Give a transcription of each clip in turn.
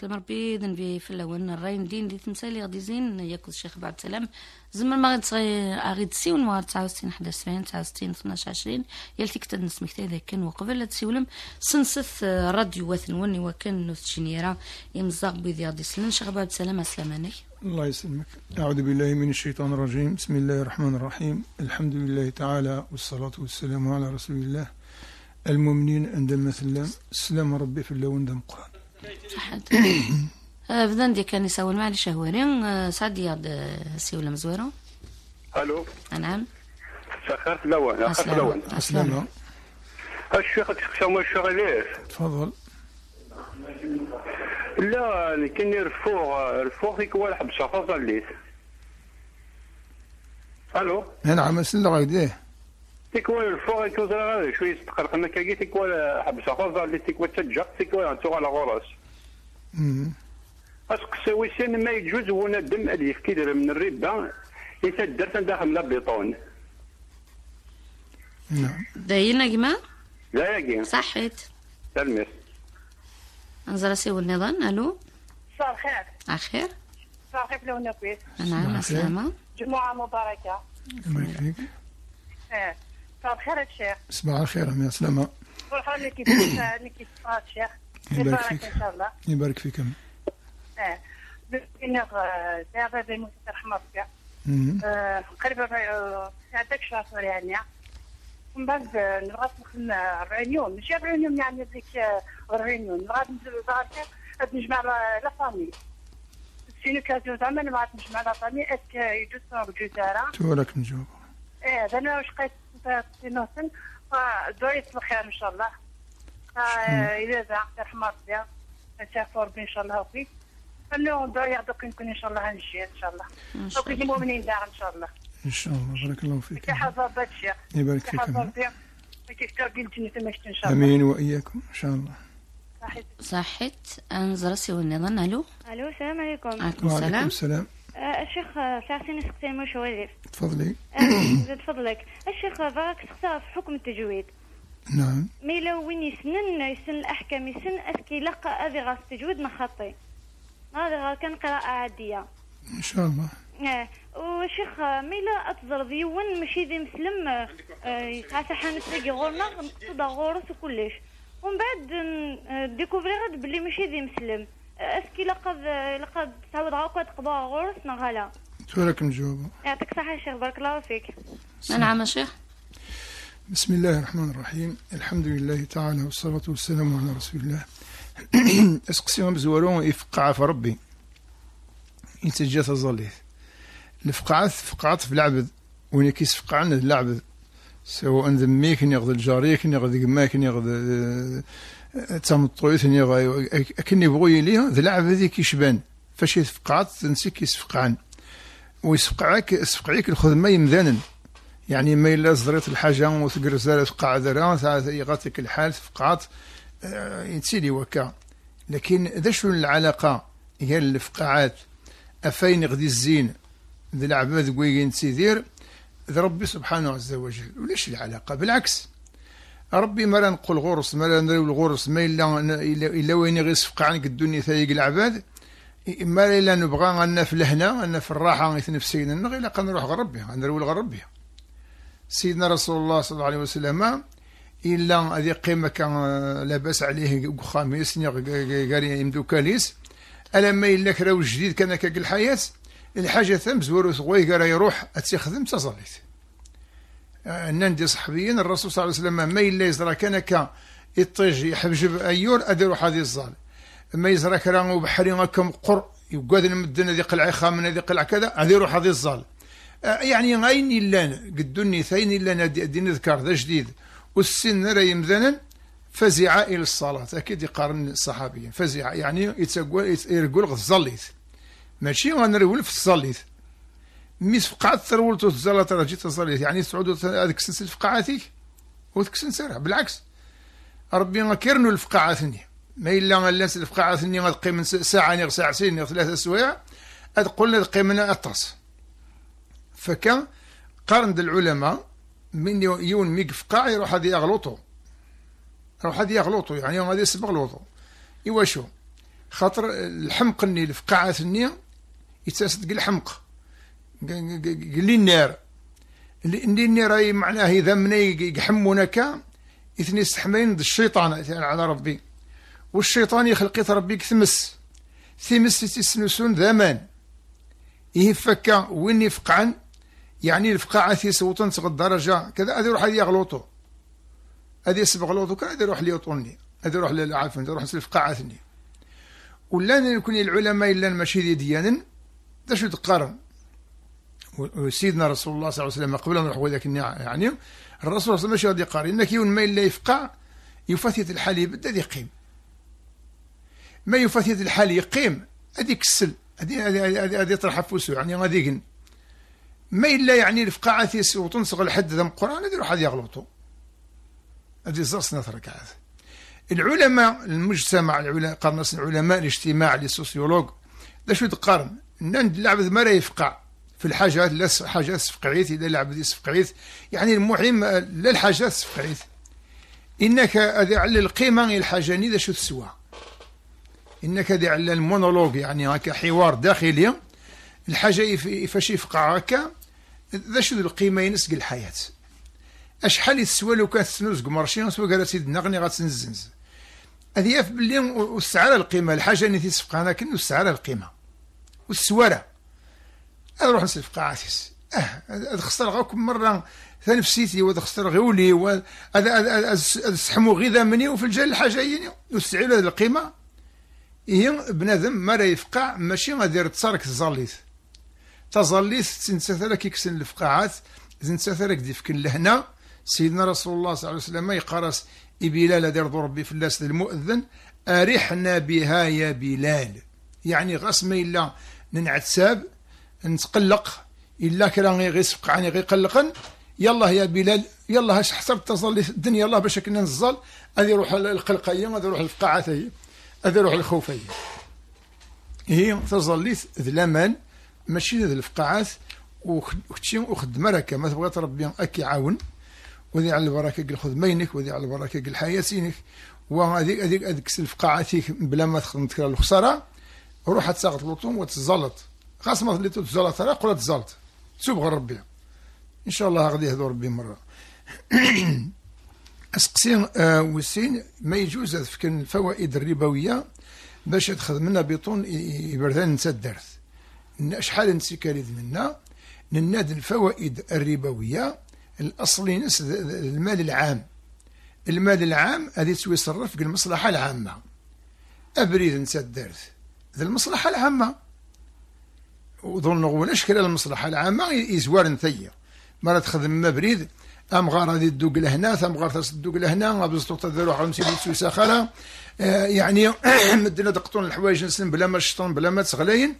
سلام ربي إذن في في الأول الرايم دين دي تمسالي غادي زين ياكل الشيخ بعد السلام زعما ما غادي تصغي غادي تسيون وغادي 69 71 69 12 20 يا يالتي كتاد نسمكتي ذاك كان وقبل تسيولم سنسث آه، راديو وثنون وكان نوث شنيرة يمزاق بيدي غادي سلن شيخ بعد السلام عليك الله يسلمك أعوذ بالله من الشيطان الرجيم بسم الله الرحمن الرحيم الحمد لله تعالى والصلاة والسلام على رسول الله المؤمنين عندما ثلام السلام ربي في اللون دم قرآن فدان آه، دي كان يسول معلش شهوري آه، سعد ياد آه، سي ولا مزوارو الو نعم سخرت لون سخرت لون اسلام الشيخ تسمى الشيخ علاش تفضل لا يعني كان رفوغ رفوغ فيك هو الحبشه فضل الليث الو نعم سلغ غيديه تيكوال الفور توزر شوي تقرق كي تيكوال حبس خوزر اللي تيكوال تجا تيكوال تسوق على غراس اسقساوي سين ما يجوز هو ندم كي داير من الربا يتدرت داخل لا بيطون نعم داينا كما داينا صحيت تلميذ نزرا سي والنظام الو صباح الخير اخير صباح الخير لو نبيت نعم السلامه جمعه مباركه الله آه. يبارك صباح الخير الشيخ صباح الخير يا سلامة صباح الخير لك الشيخ يبارك فيك ان شاء الله يبارك فيك اه دابا آه، بين رحمه شهر آه، آه، يعني من بعد نبغى نخدم 40 يوم ماشي 40 يوم يعني ديك 40 يوم نبغى نجمع لا فامي زعما نبغى نجمع لا فامي يجوز نرجو زارا شو راك نجاوب eh، ايه انا واش قيت نحسن فالدعاء يصبح خير ان شاء الله اذا زعقت الحمار ديال نشافوا ان شاء الله وكي انه الدعاء يعطوك يمكن ان شاء الله نجي ان شاء الله وكي المؤمنين داعم ان شاء الله ان شاء الله بارك الله فيك حفظ باتشا يبارك فيك ان شاء الله امين واياكم ان شاء الله صحيت انزرسي والنظام الو الو السلام عليكم وعليكم السلام أه، الشيخ أه، ساعتين سكتين مش وزير تفضلي أه، زاد فضلك الشيخ برك تختار في حكم التجويد نعم مي لو وين يسنن يسن الاحكام يسن اسكي لقى هذه غاس تجويد نخطي هذه كان قراءة عادية ان شاء الله اه وشيخ ميلا اتزر ديون ماشي ذي مسلم قاسا حنسلق غورنا نقصد غورس وكلش ومن بعد ديكوفري غاد بلي ماشي ذي مسلم اسكي لقد لقد تعود عقد قضاء غرس نغلا شو راك مجاوبه؟ يعطيك صحة الشيخ بارك الله فيك نعم شيخ بسم الله الرحمن الرحيم الحمد لله تعالى والصلاة والسلام على رسول الله اسقسي ما بزوالون يفقع في ربي يتجا تظليت الفقعات فقعات في العبد وين كيس فقعنا العبد سواء ذميك يغض الجاريك يغض قماك يغض آه، تمطويت ني بغوي يبغوا يلي لعب هذيك كيشبان فاش يفقعات تنسي كيسفقعن ويسفقعك الخذ ما يمذانا يعني ما إلا زريت الحاجة زالت قاع ذرا يغاتك الحال تفقعات آه، يتسيلي وكا لكن ذا شنو العلاقة هي الفقاعات أفين غدي الزين ذي العباد قوي ينتسي ذير ربي سبحانه عز وجل ولاش العلاقة بالعكس ربي ما نقول غرس ما نريو الغرس ما إلا إلا وين صفقة عنك الدنيا ثايق العباد ما إلا نبغى أن في الهنا أن في الراحة في سيدنا غير لقى نروح غربي نريو لغربي سيدنا رسول الله صلى الله عليه وسلم إلا هذه قيمة كان لاباس عليه خميس قاري كاليس ألا ما إلا كراو جديد كان كاك الحياة الحاجة ثم زورو ثغوي يروح أتسيخدم تصليت نندي صحبيين الرسول صلى الله عليه وسلم ما يلا يزرا كان كا يطيج يحبجب أيور أديرو حادي الزال ما يزرا كرا وبحري غاكم قر يقعد المدن ذي قلعه خامن ذي قلعه كذا أديرو حادي الزال آه، يعني غيني لنا قدوني ثيني لنا دي نذكر ذا جديد والسن راه يمذنن فزع إلى الصلاة أكيد يقارن الصحابيين فزع يعني يتقول يرقل غزليت ماشي غنرول في الصليت ميس فقعت ثرولته الزلة راه جيت صليت يعني سعود هذيك سلسله فقاعاتك وتكسن سرع بالعكس ربي كيرنو الفقاعات ثني ما إلا الناس الفقاعات ثني غتقي من ساعة نغ ساعتين نغ ثلاثة سوايع قلنا تقي من الطاس فكان قرن العلماء من يون ميك فقاع يروح هذه يغلطوا يروح هذه يغلطوا يعني غادي يسبق لوطو ايوا شو خاطر الحمق اللي الفقاعات ثني يتساسد الحمق قال لي النار اللي النار راهي معناه إذا مني يحمونا كا إثني استحملين الشيطان على ربي والشيطان يخلقيت ربي كثمس ثمس تسنسون ذمان إيه فكا وين يفقعن يعني الفقاعة في سوطن تغ الدرجة كذا هذا يروح يغلطو هذا يسبق لوطو كان هذا يروح ليوطوني هذا يروح عفوا يروح للفقاعة ثني ولا يكون العلماء إلا ماشي ديانا دا شو تقارن وسيدنا رسول الله صلى الله عليه وسلم قبل ان نروح ذاك يعني الرسول صلى الله عليه وسلم ماشي غادي يقاري انك يون ما لا يفقع يفثث الحال يبدا يقيم ما يفثث الحال يقيم هذه كسل هذه هذه طرح فوسو يعني غادي يقن ما الا يعني الفقاعة ثيس وتنسغ الحد ذا القران هذه روح يغلطوا يغلطوا هذه نترك هذا العلماء المجتمع العلماء قرنس العلماء الاجتماع لي سوسيولوج ذا شو تقارن نند لعبة ما لا يفقع في الحاجات لا حاجات سفقعيث الا العبد سفقعيث يعني المهم آه، لا الحاجات سفقعيث انك على القيمه الحاجه نيدا شو تسوى انك على المونولوج يعني هكا حوار داخلي الحاجه فاش يفقع هكا ذا شو القيمه ينسق الحياه اشحال تسوى لو كانت تنزق قمرشين سوا قال سيدنا غني غتنزنز هذه باللي وسعر القيمه الحاجه اللي تيصفق هناك كن القيمه والسواره انا نروح نصيف قاعاتيس اه خسر غير كم مره تنفسيتي نفسيتي وهذا خسر غيولي هذا سحمو غذا ذمني وفي الجال الحاجه نستعير هذه القيمه هي إيه، بنادم ما راه يفقع ماشي غادير تصارك تزاليت تزاليت تنسى كيكسن الفقاعات تنسى ثلاك ديفكن لهنا سيدنا رسول الله صلى الله عليه وسلم يقرس إبلال دير ربي في الناس المؤذن أرحنا بها يا بلال يعني غصمي إلا ننعتساب نتقلق الا كرا غير سفقعني غير قلقن يلا يا بلال يلا هاش حسب تصل الدنيا الله باش كنا نزل هذه القلقه هي هذه روح الفقاعه هي هذه روح الخوف هي تظليت ذ الامان ماشي ذ الفقاعات وختي وخدمه راك ما تبغى ربي اك يعاون وذي على البركه قل خذ مينك وذي على البركه قل حياتينك وهذيك هذيك هذيك الفقاعات بلا ما تخدم الخساره روح تساقط لطوم وتزلط خاصمة اللي تزال الطريق قول تزالت تسوب غير ربي ان شاء الله غادي يهدو ربي مره اسقسي آه، وسين ما يجوز تفكر الفوائد الربويه باش تخدم لنا بطون يبردان نسى الدرس شحال كاريد منا نناد الفوائد الربويه الاصلي نس المال العام المال العام هذه تسوي يصرف المصلحه العامه ابريد نسى الدرس المصلحه العامه وظن غون اشكال المصلحة العامة يزوار نثير مرة تخدم ما بريد غار هذه الدوق لهنا ثم تاس الدوق لهنا بزطو تروحوا مسيدي سوسة خلا آه، يعني مدنا دقطون الحوايج نسلم بلا ما شطون بلا ما تسغلاين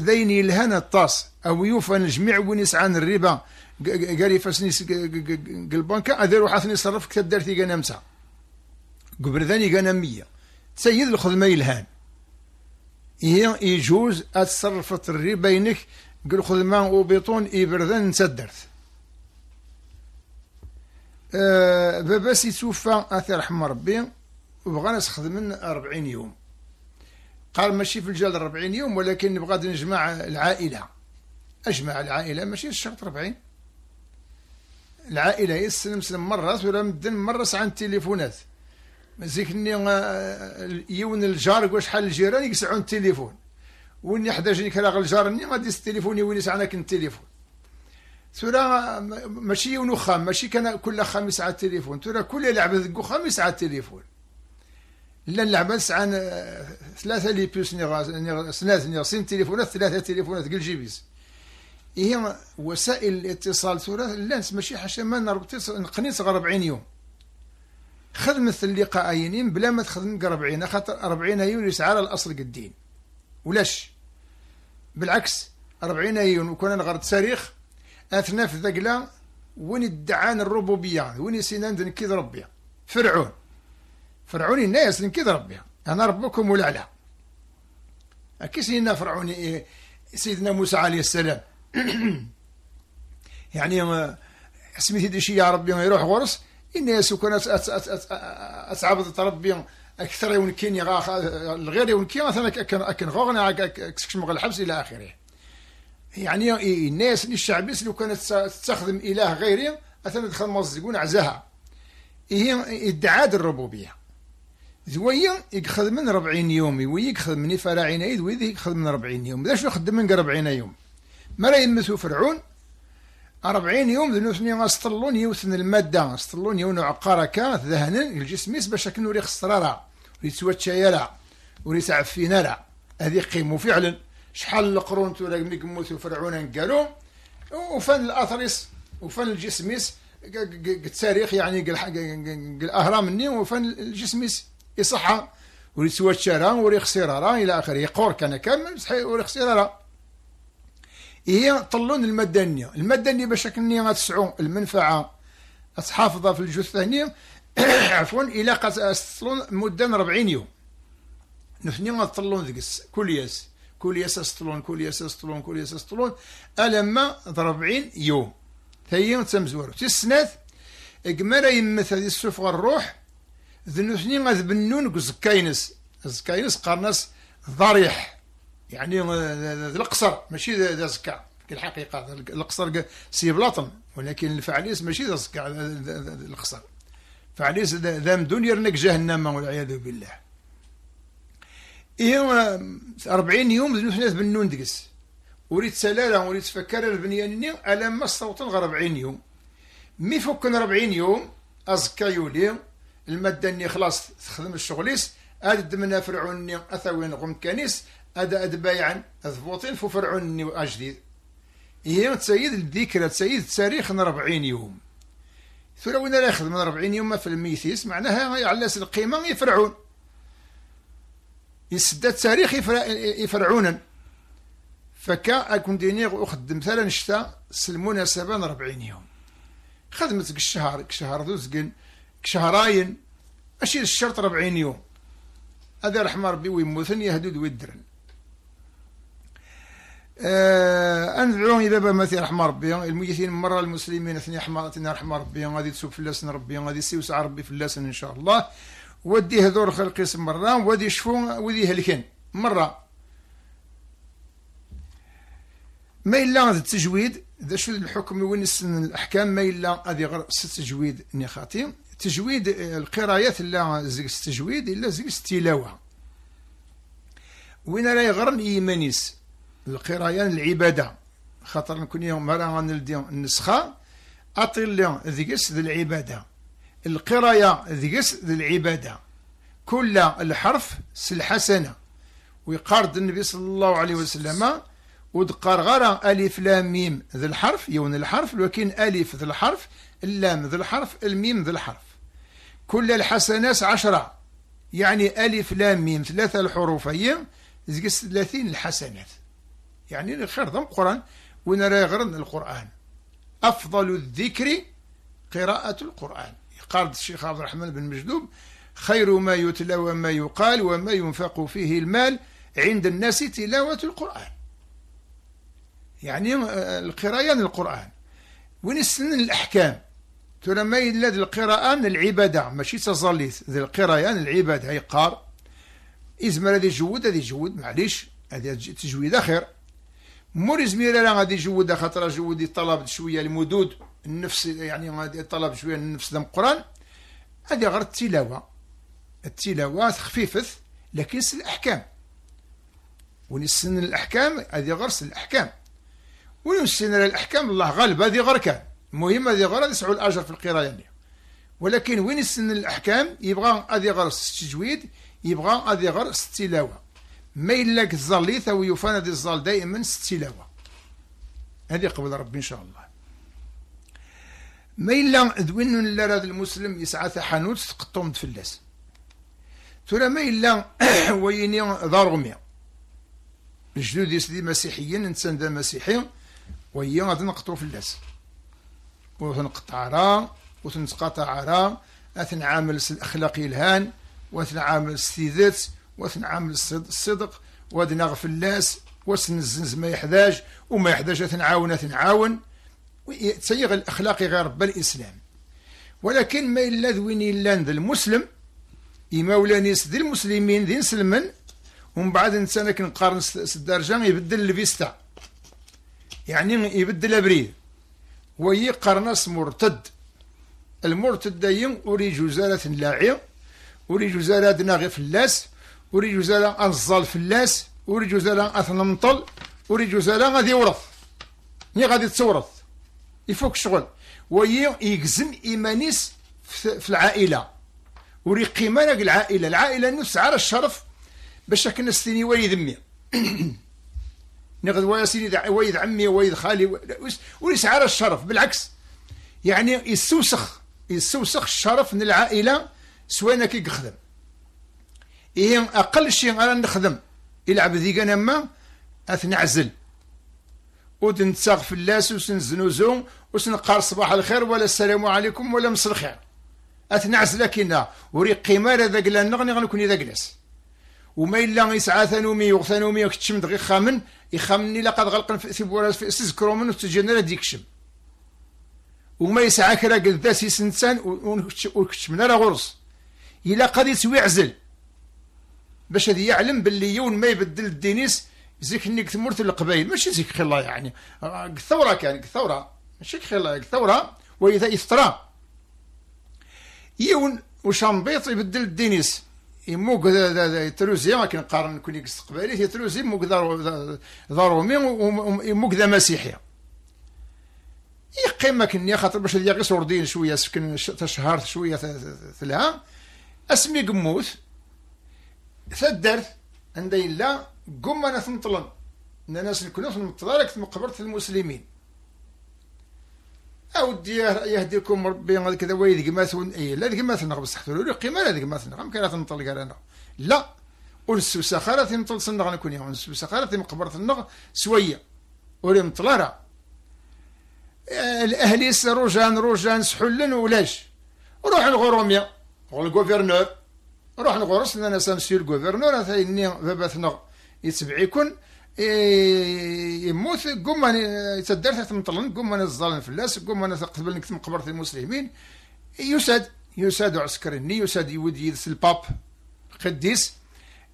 ذين الهنا الطاس او يوفى الجميع وين يسعى الربا قال فاسني البنكة هذا روح اثني صرف كتاب دارتي قنا مسا قبر ذاني قنا مية سيد الخدمة يلهان يجوز اتصرفت الري بينك قل خذ ماء وبطون إبردن نسدرت أه بابا توفى أثر رحمة ربي وبغى من 40 يوم قال ماشي في الجال 40 يوم ولكن نبغى نجمع العائلة أجمع العائلة ماشي الشرط 40 العائلة يسلم سلم مرة ولا مدن مرة عن التليفونات زيكني آه، آه، يون الجار كوا شحال الجيران يقسعون التليفون وين يحتاجني كراغ ني غادي التليفون وين يسعنا كن التليفون تورا آه، ماشي يون خام ماشي كان كل خام يسعى التليفون تورا كل لعبة ذكو خام يسعى التليفون لا اللعبة سعان ثلاثة لي بيس ني ثلاثة سين تليفونات ثلاثة تليفونات جي جيبيس هي إيه، وسائل الاتصال تورا لا ماشي حاشا ما نربط نقني صغر 40 يوم خدمة اللقاءين بلا ما تخدم قربعين خاطر أربعين يسعى على الأصل قدين ولاش بالعكس أربعين أيون وكون نغرد تاريخ أثناء في ذقلة وين الدعان الربوبية وين سنان دنكيد ربي فرعون فرعون الناس دنكيد ربي أنا ربكم ولا لا أكي سيدنا فرعون إيه، سيدنا موسى عليه السلام يعني آه، اسمي هيدي شي يا ربي يروح غرس الناس وكان اتعبد تربي اكثر يوم يمكن الغير يوم يمكن مثلا كان كان غوغنا مغ الحبس الى اخره يعني الناس الشعب اللي كانت تستخدم اله غيري مثلا دخل مزقون عزاها هي إيه ادعاد الربوبيه زوين يخدم من 40 يوم ويخدم من فراعين وي يخدم من 40 يوم ذا يخدم من 40 يوم ما لا يمثو فرعون 40 يوم ذنو ذنوثني اسطلون يوثن المادة اسطلون يون عقاركا ذهنا الجسم باش كنو ريخ الصرارة ريتسوى تشايلا وريتعب فينا لا هذه قيمو فعلا شحال القرون تولا ملي وفرعون فرعون وفن الاثرس وفن وفان الجسميس التاريخ يعني الاهرام مني وفان الجسميس يصحى وريتسوى تشارا وريخ الى اخره يقور كان كامل وريخ صرارة هي طلون الماده النية الماده النية باش نيه غتسعو المنفعه تحافظها في الجثه هنا عفوا الى استطلون مده 40 يوم نثني طلون دقس كل ياس كل ياس استطلون كل ياس استطلون كل ياس استطلون الما 40 يوم ثيم تمزور تسنات اقمر يمث هذه السفغه الروح ذنثني غذبنون كزكاينس زكاينس قرنس ضريح يعني القصر ماشي ذا زكا في الحقيقه القصر سي بلاطن ولكن الفعليس ماشي ذا زكا القصر فعليس ذا مدون يرنك جهنم والعياذ بالله إيه 40 يوم ذنو حناس بن نون دقس وريت سلالة وريت فكر البنياني على ما صوتن 40 يوم مي فكن 40 يوم أزكى يولي المادة اني خلاص تخدم الشغليس هاد دمنا فرعوني أثوين غم كانيس أدا أد بايعا أثبوطين فو فرعون أجديد هي تسيد الذكرى تسيد تاريخ ربعين يوم ثورة وين راه يخدم ربعين يوم في الميثيس معناها يعلس القيمة يفرعون يسد التاريخ يفرعونا فكا أكون دينيغ أخدم مثلا شتا سلمونا سبان ربعين يوم خدمت الشهر كشهر دوزقن كشهراين أشيل الشرط ربعين يوم هذا رحمة ربي ويموتن يهدود ويدرن آه أندعو إلى باب مثل رحمة ربي المجيثين مرة المسلمين أثني حماتنا رحمة ربي غادي تسوق في اللاسن ربي غادي يسوسع ربي في اللاسن إن شاء الله ودي هذور خلق اسم مرة ودي شفو ودي هلكن مرة ما إلا التجويد ذا شو الحكم وين السن الأحكام ما إلا هذه غير التجويد ني خاطي تجويد آه، القرايات لا زيك التجويد إلا زيك التلاوة وين راه غير إيمانيس القرايان العبادة خاطر نكون يوم راه غنلديو النسخة أطل ذيكس ذي العبادة القراية ذيكس ذي العبادة كل الحرف سلحسنة ويقارد النبي صلى الله عليه وسلم ودقار غرا ألف لام ميم ذي الحرف يون الحرف ولكن ألف ذي الحرف اللام ذي الحرف الميم ذي الحرف كل الحسنات عشرة يعني ألف لام ميم ثلاثة الحروف هي ثلاثين الحسنات يعني الخير ضم القرآن ونرى غرن القرآن أفضل الذكر قراءة القرآن قال الشيخ عبد الرحمن بن مجدوب خير ما يتلى وما يقال وما ينفق فيه المال عند الناس تلاوة القرآن يعني آه، القرايان القرآن ونسن الأحكام ترى ما إلا ذي القراءان العبادة ماشي تصلي ذي القرايان العبادة يقار إزمر هذه جود هذه جود معليش هذه تجويد خير موريز ميرالا راه غادي يجود خاطر جود طلب شويه المدود النفس يعني غادي طلب شويه النفس دم القران هذه غير التلاوه التلاوه خفيفه لكن سن الاحكام ونسن الاحكام هذه غير سن الاحكام ونسن الاحكام الله غالب هذه غير كان المهم هذه غير يسعوا الاجر في القراءه يعني ولكن وين يسن الاحكام يبغى هذه غير التجويد يبغى هذه غير التلاوه ما إلاك الظليث ثاو يوفان دي الزال دائما ستلاوة هذه قبل ربي إن شاء الله ما إلا ذوين لا راد المسلم يسعى تحانوت تقطم دفلاس ترى ما إلا ويني ضارغمي الجدود يسدي مسيحيين انسان ذا مسيحي وهي غادي نقطو فلاس وتنقطع راه وتنتقاطع راه اثن عامل الاخلاقي الهان واثن عامل السيدات وثن عامل الصدق وادنا الناس وسن الزنز ما يحداش وما يحداش تنعاون تنعاون تسيغ الأخلاق غير رب الإسلام ولكن ما إلا ذوين إلا المسلم يمولاني سد المسلمين ذي سلمن ومن بعد انسان كنقارن الدرجة يبدل الفيستا يعني يبدل الابريد وهي قرنس مرتد المرتد دايم أري جزالة لاعية أري جزالة دنا فلاس وريجو يجوز أنزال فلاس وريجو يجوز اثنمطل ور يجوز غادي يورث هي غادي تورث يفوك الشغل وي يجزم ايمانيس في العائله وري قيمه العائله العائله نفس على الشرف باش كنا ستيني ويد مي نغد ويا سيدي ويد عمي ويد خالي وليس على الشرف بالعكس يعني يسوسخ يسوسخ الشرف من العائله سوانا كي يخدم إيه أقل شيء أنا نخدم يلعب ذيك أنا ما أثنعزل ودنتساق في اللاس وسنزنوزو وسنقار صباح الخير ولا السلام عليكم ولا مس الخير عزل كنا وريق قمار ذاك قلا نغني غنكون إذا جلس وما إلا يسعى ثانومي وثانومي وكتشم دغي خامن يخامني قد غلقن في ثبورة في كرومن وتجينا لديك شم وما يسعى كرا قد ذا سيسنسان وكتشمنا لا غرص إلا قد يسوي عزل باش هذي يعلم باللي يون ما يبدل الدينيس زيك انك تمرت القبائل ماشي زيك خلا يعني الثوره كان الثوره ماشي خلا الثوره واذا اثرا يون وشامبيط يبدل الدينيس يموك تروزي ما كنقارن كون استقبالي تروزي موك ذا رومي وموك ذا مسيحي يقيم كني خاطر باش غير سوردين شويه سكن تشهر شويه ثلاثه اسمي قموث ثدرت عند لا قم أنا ثمطلن ناس في المطلارك ثم مقبره المسلمين أودي يهديكم ربي هذا كذا ويد قماث أي لا قماث نغم استحتلوا لي قيمة لا قماث نغم كان تنطلق أنا لا ونسو سخارة تنطل صنغ نكون يوم نسو سخارة مقبرة النغ سوية ولم طلارة الأهلي روجان روجان سحلن ولاش روح الغروميا غو الكوفيرنور روح نغرسنا انا سامسيو الغوفرنور ثاني باباثنا يتبعيكم يموت قوم يتدرت تمطلن قوم انا الظالم فلاس قوم انا قبل نكتم قبرة المسلمين يساد يساد عسكرني يساد يود يدس الباب قديس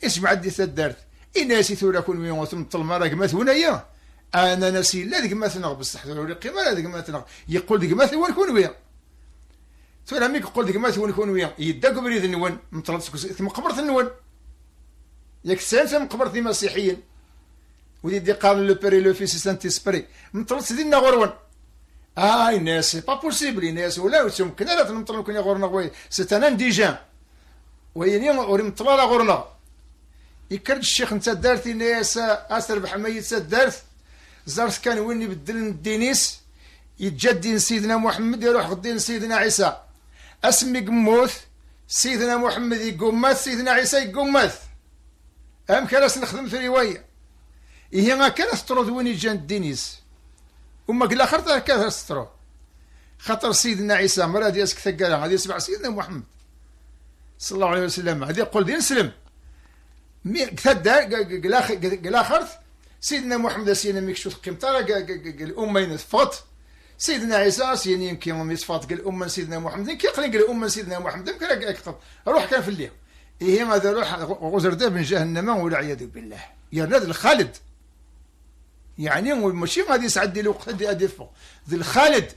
اسمع دي تدرت الناس ثورا كون وين تمطل ما راك مثونايا انا ناسي لا ديك مثنغ بصح ثوري قيمه لا ديك مثنغ يقول ديك مثنغ وين كون وين سؤال عميك قول ديك ما تكون كون ويا يدا بريد النون مطلب ثم قبرت النون ياك سان ثم قبرت مسيحيين ودي دي قال لو بيري لو فيس سانت اسبري مطلب سيدنا غرون اي ناس آه، با بوسيبل ناس ولا يمكن لا تنطلب كون غرنا غوي سيت ان انديجان غوري وري مطلب غرنا يكرد الشيخ نتا دارتي ناس اسربح ميت دارت زارت كان وين يبدل الدينيس يتجدد سيدنا محمد يروح غدين سيدنا عيسى اسمي قموث سيدنا محمد يقمث سيدنا عيسى يقمث ام كلاس نخدم في روايه إيه ما كان سترو دويني جان دينيس وما قلا خرطة كان سترو خاطر سيدنا عيسى مرا دياسك ثقالة غادي يسمع سيدنا محمد صلى الله عليه وسلم غادي يقول دين سلم مي كثدا قلا خرط سيدنا محمد سيدنا ميكشوث قيمتها الأمين فوت سيدنا عيسى سيني يمكن من يصفات قال أم سيدنا محمد كي قال قال أم سيدنا محمد كان روح كان في الليل إيه ماذا روح غزر من جهنم والعياذ بالله يا ناد الخالد يعني ماشي غادي يسعد دي الوقت دي اديفو ذي الخالد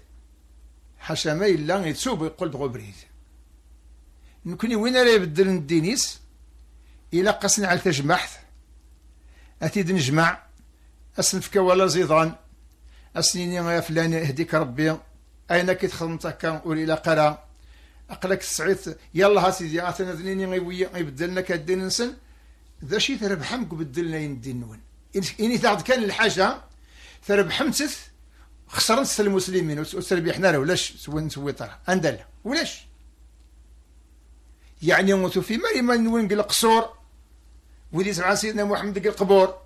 حاشا ما الا يتوب يقول دغو بريد نكوني وين راه يبدل الدينيس الا قسنا على تجمعت اتيد نجمع اسنفك ولا زيدان أسنيني يا فلان يهديك ربي أين كي تخدمت هكا قولي لا قرا أقلك سعيت يلا ها سيدي أعطينا ذنيني غيويا غيبدلنا كالدين نسن ذا شي تربحم قبدلنا يندين نون إني تعد كان الحاجة خسرنا خسرنت المسلمين وتربي حنا ولاش سوين نسوي طرا أندل ولاش يعني في مالي ما نقول قصور ودي سبعة سيدنا محمد قبور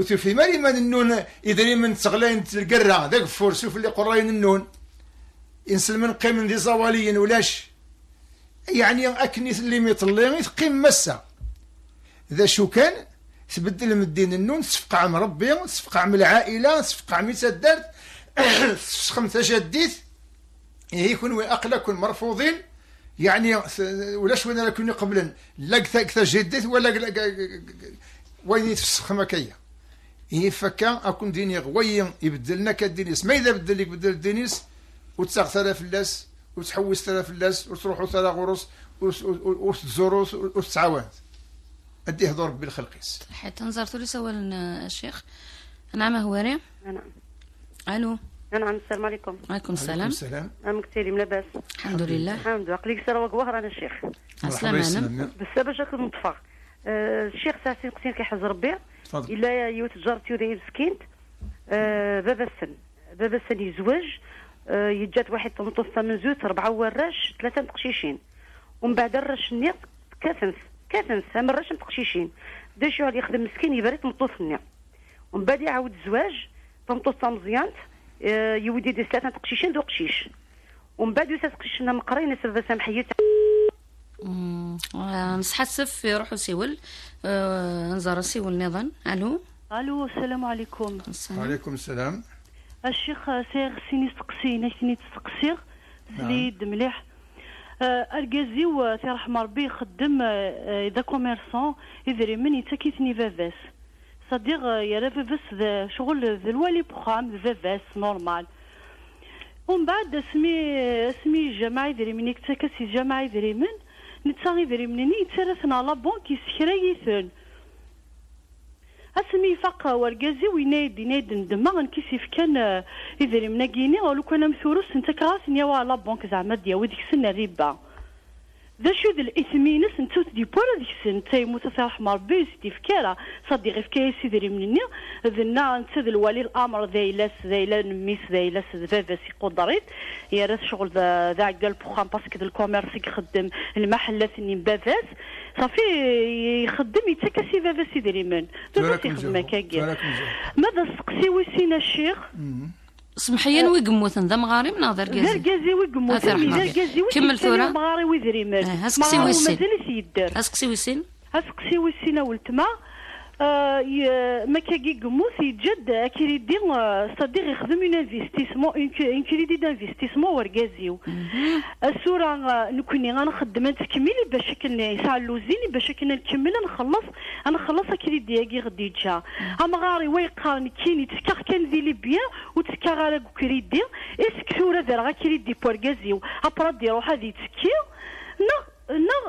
في مالي ما النون من تغلين القرة ذاك فور سوف اللي قراين النون إنسل من قيم ذي زواليين ولاش يعني أكني اللي ميطلين قيم مسا ذا شو كان تبدل من الدين النون تفقع عم ربي تفقع عم العائلة تفقع من تدرت تسخم تجديث يكون وأقلكم مرفوضين يعني ولاش وين كنا قبلا لا كثا جديث ولا وين يتفسخ مكيه يفكا إيه اكون ديني غوي يبدلنا كدينيس ما اذا بدل لك بدل دينيس وتساغ ثلاث فلاس وتحوس ثلاث فلاس وتروحوا ثلاث غرس وتزوروا وتتعاون ادي هضر ربي لخلقيس حتى نزرتو لي سوال الشيخ نعم هواري نعم الو نعم السلام عليكم وعليكم السلام عليكم السلام عمك سليم لاباس الحمد لله الحمد لله عقليك سراوك وهران الشيخ السلام عليكم بس باش نطفى آه، الشيخ ساسين قسين كيحفظ ربي تفضل الا يوت جارتي ولا مسكين آه، بابا السن بابا السن يزوج آه، يجات واحد طنطوس من زوج ربعه وراش ثلاثه تقشيشين ومن بعد الرش النيق كاثنس كاثنس من الرش تقشيشين بدا شغل يخدم مسكين يبري طنطوس النيق ومن بعد يعاود الزواج طنطوس مزيانت يودي دي ثلاثه تقشيشين دو قشيش ومن بعد يوسف قشيشنا مقرين سبب سامحيت نسحسف آه، روحو سيول آه، نزار سيول نظن الو الو السلام عليكم وعليكم السلام الشيخ سير سيني سقسي ناشتني تسقسي سليد نعم. مليح آه، ارجازي وفي رحمه ربي يخدم اذا كوميرسون يدري يدريمن يتاكيتني فافاس صديق يا باباس شغل ذا الوالي بخام فافاس نورمال ومن بعد اسمي اسمي الجماعة يدري من تاكاسي الجماعة يدري من netta idrimen-nni yettarra-ten ɣer labunk yessekra-iten. Asmi ifaq urgaz-iw yenna-yi-d yenna-yi-d ndemmeɣ nkis yefkan idrimen-agi-nni lukan am turust n takrasin yawa ɣer labunk zeɛma ad d-yawi deg-sen rriba. ذا شو ذا الإثمينس نتو دي بولا ديك سن تاي موسى فرحم ربي سيدي فكيرا صدي غير فكاية سيدي ريمني ذنا نتا ذا الوالي الأمر ذا يلاس ذا يلا نميس ذا يلاس ذا بابا سي قدريت يا راس شغل ذا عقا البوخان باسكو ذا الكوميرس يخدم المحلات اللي باباس صافي يخدم يتكاسي بابا سيدي ريمن سي خدمه كاكيا ماذا سقسي وسينا الشيخ سمحيا أه. وي قموتن ذا مغاري من غير كازي أه، غير كازي وي قموتن غير كازي وي كمل ثورة مغاري وي دريمان أه، هاسقسي ويسين هاسقسي ويسين هاسقسي ويسين ولتما موسي جد كيري كريدي صديق يخدم اون انفستيسمون اون كريدي دانفستيسمون ورقازيو السوره نكوني غنخدم نتكمل باش يسعى اللوزين باش نكمل نخلص نخلص كريدي كي غدي جا اما غاري ويقارن كين تسكر كان دي لي بيان وتسكر على كريدي اسكتورا دار غا كريدي بوركازيو ابرا ديرو هادي تسكي نو neɣ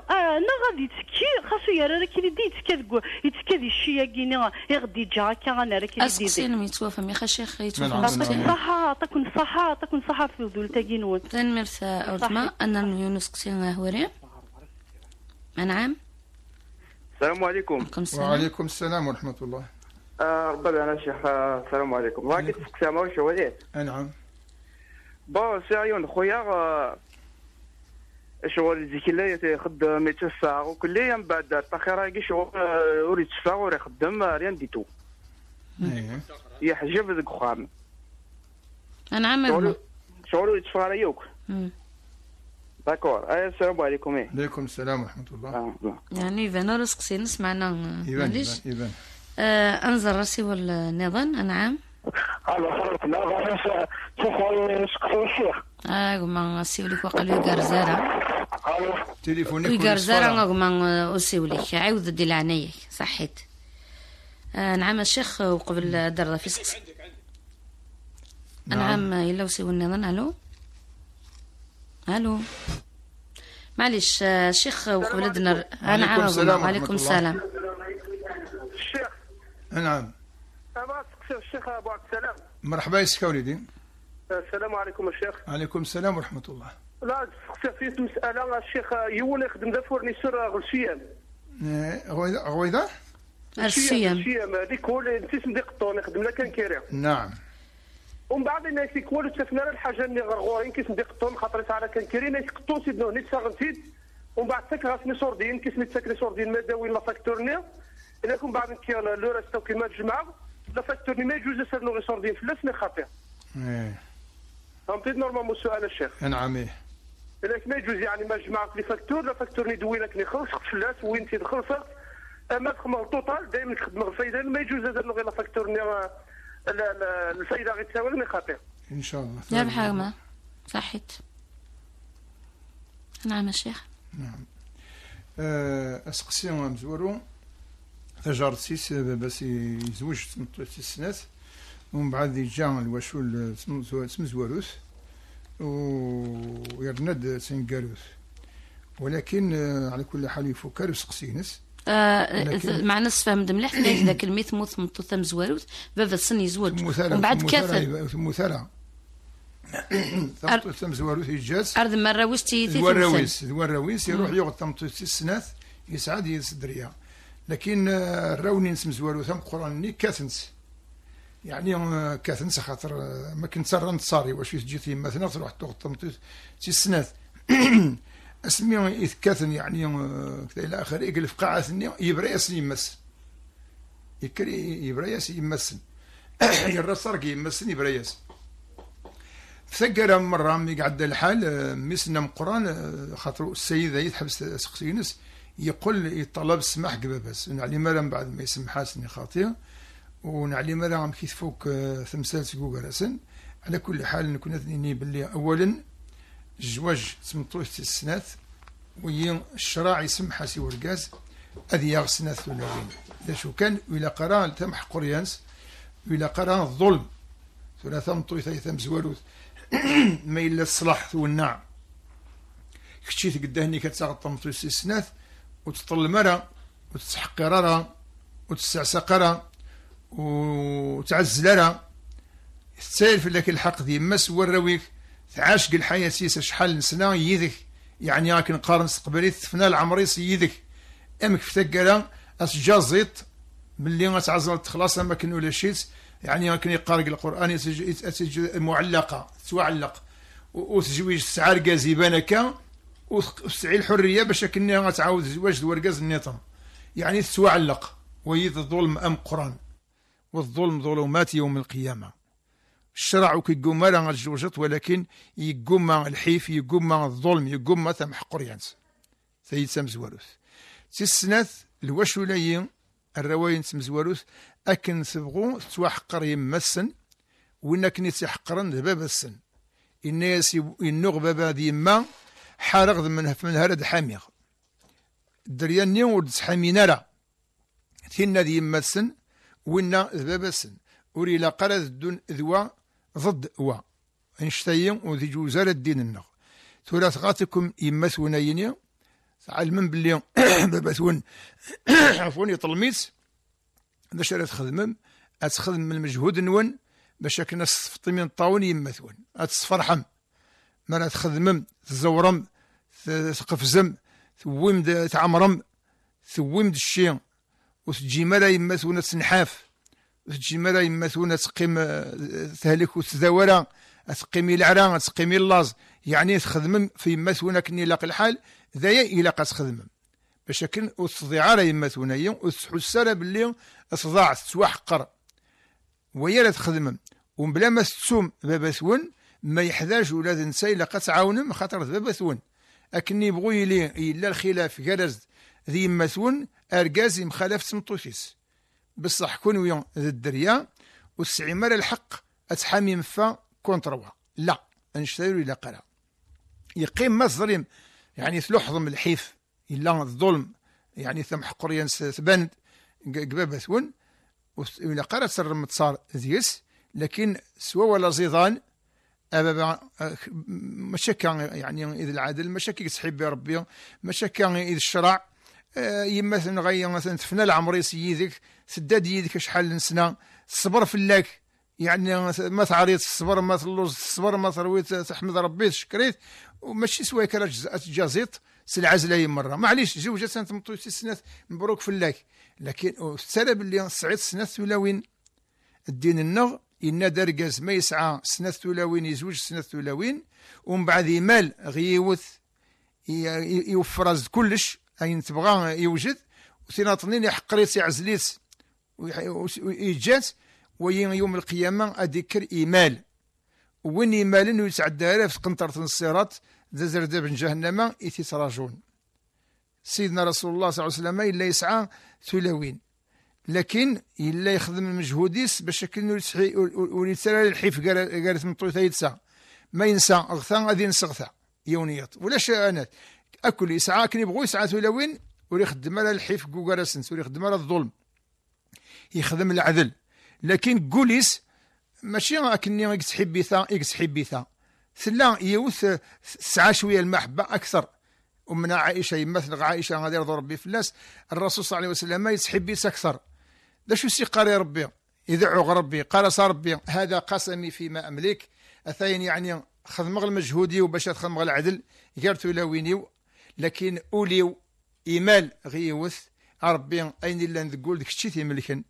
neɣ ad yettekki xas uyar ara kili di yettekka deg yettekka di cciyagi i ɣed yeǧǧa akka anar kili di asqsi lmi yettwafhem ya xaciɣ yettwafhem taqun ṣaḥa taqun ṣaḥa taqun ṣaḥa fi udultagi nwen tanemmirt ultma ana nemyun sqsi hwari anɛam السلام عليكم وعليكم السلام ورحمة الله ربي أنا شيخ السلام عليكم راك تسقسي واش وليت نعم بون سيريون خويا شغل ديك لا يخدم يتسع وكل يوم بعد التاخير كي شغل وريت يتسع ور يخدم ريان ديتو يحجب ذوك خان عمل شغل يتفارى يوك داكور السلام عليكم ايه عليكم السلام ورحمه الله يعني اذا انا رزق سينس معنا معليش انزل راسي والنظام انعام على خاطر لا شوفوا شكون الشيخ اه وقال لي وقالوا يقرزارة تليفونك ويقرزارة غمان أسيوليك عاود دي لعنيك صحيت آه نعم الشيخ وقبل درة في عندك نعم إلا وسيو النظام ألو ألو معليش الشيخ وقبل دنر أنا السلام وعليكم السلام الشيخ نعم الشيخ أبو عبد السلام مرحبا يسك وليدي السلام عليكم الشيخ عليكم السلام ورحمه الله لا في مساله الشيخ يولي يخدم ذا فورنيسور غلشيام آه، غويضه الشيام الشيام هذيك هو اللي انت قطون يخدم لها كان كيري نعم ومن بعد الناس يسيك والو الحاجه اللي غرغورين كي سندي قطون خاطر على كان كيري انا يسقطون سيد نهني تساغنتيد ومن بعد تاك غاسني سوردين كي سميت تاك سوردين مداوي لا فاكتورني الا كون بعد كي لو راستو كيما الجمعه لا فاكتورني ما يجوز سير نو سوردين فلاس مي ايه فهمتي نورمالمون السؤال الشيخ نعم إيه. لك ما يجوز يعني ما جمعت لي فاكتور لا فاكتور ندوي لك خلص خلص وين تي خلص اما تخمر طوطال دائما تخدم الفايده ما يجوز هذا غير لا فاكتور الفايده غير تساوي مي خاطر ان شاء الله يا بحرمة صحيت نعم الشيخ نعم آه، اسقسي مزورو تجارتي باش يزوج تسنات ومن بعد جا الواشول سمزواروث ويرند سنقاروث ولكن آه، على كل حال يفكر سقسينس نس آه معنا فهمت مليح ذاك الميث موت من ثم زواروث بابا السن يزوج ومن بعد ثم ثرى ثم زواروث يجاز ارض مراويس تي وراويس وراويس يروح يغط ثم السنات يسعد يسدريا لكن آه، راوني نسم زواروث القران ني كاثنس يعني آه، كاثنس خاطر آه، ما كنت انتصاري واش في تجي تيما ثنا تروح تغطم تي سنات اسمي كاثن يعني آه، كذا الى اخره يقلف قاعه ثني يبرياس يمس يكري يبرياس يمسن يرى كي يمسن يبرياس فثقر مرة مي قعد الحال ميسنا مقران خاطر السيدة يتحبس سقسينس يقول يطلب السماح قبابس يعني مالا بعد ما يسمحاسني خاطيه ونعلم راهم كيف فوق آه، تمثال سقوق راسن على كل حال نكون اثنيني باللي اولا الزواج سمطوش سنات وي الشراع يسمح سي ورقاز هذه ياغ ثلاثين اذا شو كان ولا قرا تمح قريانس ولا قرا الظلم ثلاثة مطويثة ثلاثة زواروث ما إلا الصلاح والنع كتشي تقدهني هني طمطويس السنات وتطل مرا وتسحق قرارا وتستعسى وتعزل لها تسال فلك الحق ديما وراويك قل الحياة سيس شحال نسنا يدك يعني راك نقارن استقبالي تفنا العمري سيدك امك اش جا زيط ملي غتعزل تخلص اما كان ولا شيت يعني راك يقارق القران معلقه توعلق وتزويج تسعى ركاز يبان هكا وتسعي الحريه باش كنا غتعاود زواج دو كاز النظام يعني تتوعلق ويذ الظلم ام قران والظلم ظلمات يوم القيامة الشرع كيقوم راه الجوجط ولكن يقوم الحيف يقوم الظلم يقوم ثم حقر ينس سيد سمزواروث تسنث الوشولين الروايين سمزواروث أكن سبغو تواحقر يمسن ونكن يتحقرن ذباب السن الناس ينوغ بابا ديما حارق من من هرد حاميغ درياني ورد حامينا ثينا ديما السن وينا ذبابسن وري لا قرد دون ذوا ضد وا انشتايا وذي جوزار الدين النغ ثلاث غاتكم يمسونا ينيا علمن بلي بابسون عفوا يطلميس باش راه تخدمم اتخدم من المجهود نون باش كنا صفطي من الطاون يمثون اتصفرحم ما راه تخدمم تزورم تقفزم ثويم تعمرم ثويم الشيء وسجيمالا يما تنحاف وتجي وسجيمالا يما ثونة تقيم آه، تهلك وتزاورا تقيم العرا تقيم اللاز يعني تخدمم في يما كني لاق الحال ذايا إلا تخدمم باش كن وتضيع على يما ثونيا وتحس راه باللي تضاع تتوحقر ويا لا تخدمم وبلا ما تسوم بابا ثون ما يحذاش ولاد تنسى الا قد تعاونم خاطر بابا ثون أكني بغوي لي الا الخلاف كرز ذي مسون أرجاز مخالف سمطوشيس بصح كون ويون ذي الدريا والسعمال الحق أتحامي مفا كونتروا لا أنشتغلوا إلى قرى يقيم مصدرهم يعني ثلحظم الحيف إلا الظلم يعني ثم حقريا سبند قباب أثون وإلى قرى سرم تصار ذيس لكن سوى ولا زيضان أبابا مشاكا يعني إذ العادل مشاكي تحب يا ربي مشاكا إذ الشرع آه، يما غي مثلا تفنى العمر يسيدك سداد يدك شحال من سنه الصبر فلاك يعني ما تعريت الصبر ما تلوز الصبر ما ترويت تحمد ربي تشكريت وماشي سواك كرا جازيت زلايم مرة معليش زوجة سنة مطوتي سنة مبروك فلاك لكن السبب باللي سعيد سنة ثلاوين الدين النغ إن درجز ما يسعى سنة ثلاوين يزوج سنة ثلاوين ومن بعد يمال غيوث يوفر كلش اين تبغى يوجد وسيناطنين يحقر سي عزليس ويجات وين يوم القيامة أذكر إيمال وين إيمال ويسعد في قنطرة الصراط زازر بن جهنم إثي سراجون سيدنا رسول الله صلى الله عليه وسلم إلا يسعى ثلوين لكن إلا يخدم المجهوديس باش كنو يسحي ونتسرى الحيف قالت من طويتا يتسع ما ينسى أغثان غادي ينسى يونيات ولا أنات اكل يسعى كي يبغوا يسعى لوين ولي يخدم على الحفق وكراسنس ولي يخدم على الظلم يخدم العدل لكن قوليس ماشي كني اكس حبيثا اكس حبيثا ثلا يوث سعى شويه المحبه اكثر ومن عائشه يمثل عائشه غادي يرضى ربي في الناس الرسول صلى الله عليه وسلم يسحب بيس اكثر لا شو سي قال ربي يدعو ربي قال صار ربي هذا قسمي فيما املك اثين يعني خدم المجهودي وباش تخدم العدل قالت لا وينيو لكن أوليو إيمال غيوث ربي أين إلا نقول ذك ملكن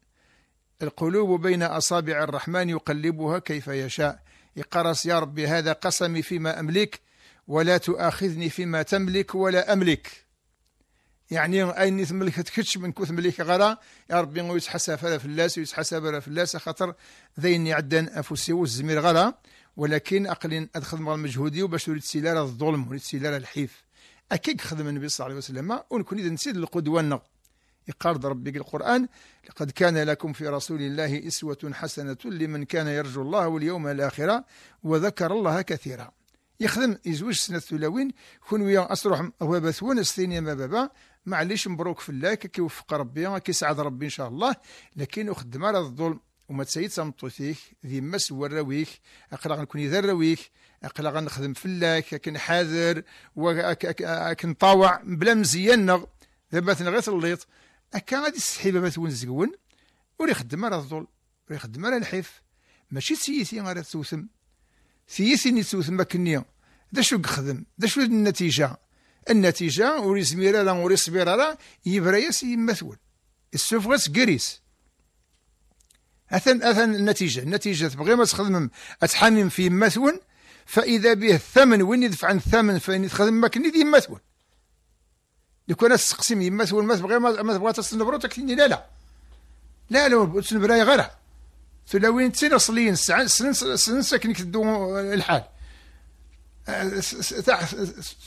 القلوب بين أصابع الرحمن يقلبها كيف يشاء يقرس يا ربي هذا قسمي فيما أملك ولا تؤاخذني فيما تملك ولا أملك يعني أين تملك كتش من كث مليك غرا يا ربي ويتحسى فلا فلاس ويتحسى فلا فلاس خطر ذين يعدن أنفسي والزمير غرا ولكن أقل أدخل مع المجهودي وباش تريد سلالة الظلم وريد سلالة الحيف أكيد خدم النبي صلى الله عليه وسلم ونكون إذا نسيد القدوة يقارض ربي القرآن لقد كان لكم في رسول الله إسوة حسنة لمن كان يرجو الله واليوم الاخر وذكر الله كثيرا يخدم يزوج سنة الثلاوين كون ويا أسرح هو بثون السينيا ما بابا معليش مبروك في الله كيوفق ربي كيسعد ربي إن شاء الله لكن أخدم على الظلم وما تسيد سمطوثيك ذي مس وراويك أقرأ نكون راويك اقلا غنخدم فلاك كنحاذر طاوع بلا مزيان نغ دابا غير الليط اكا غادي السحيبه ما ثون زكون وري خدم على الظل وري خدم على الحيف ماشي سيسي غير توثم سيسي ني توثم كنيا دا شو خدم دا شو النتيجه النتيجه ور يزمير راه ور يصبر سي يبرايس يمثول السوف غير كريس اثن اثن النتيجه النتيجه تبغي ما تخدم اتحامم في مثول فإذا به الثمن وين يدفع عن الثمن تخدم يتخدم ماكني دي مثول لو كان تسقسم يما ثول ما تبغي ما تبغى تسنبرو تكتيني لا لا لا لا تسنبرا غيرها وين تسين أصليين سنسى كنك تدو الحال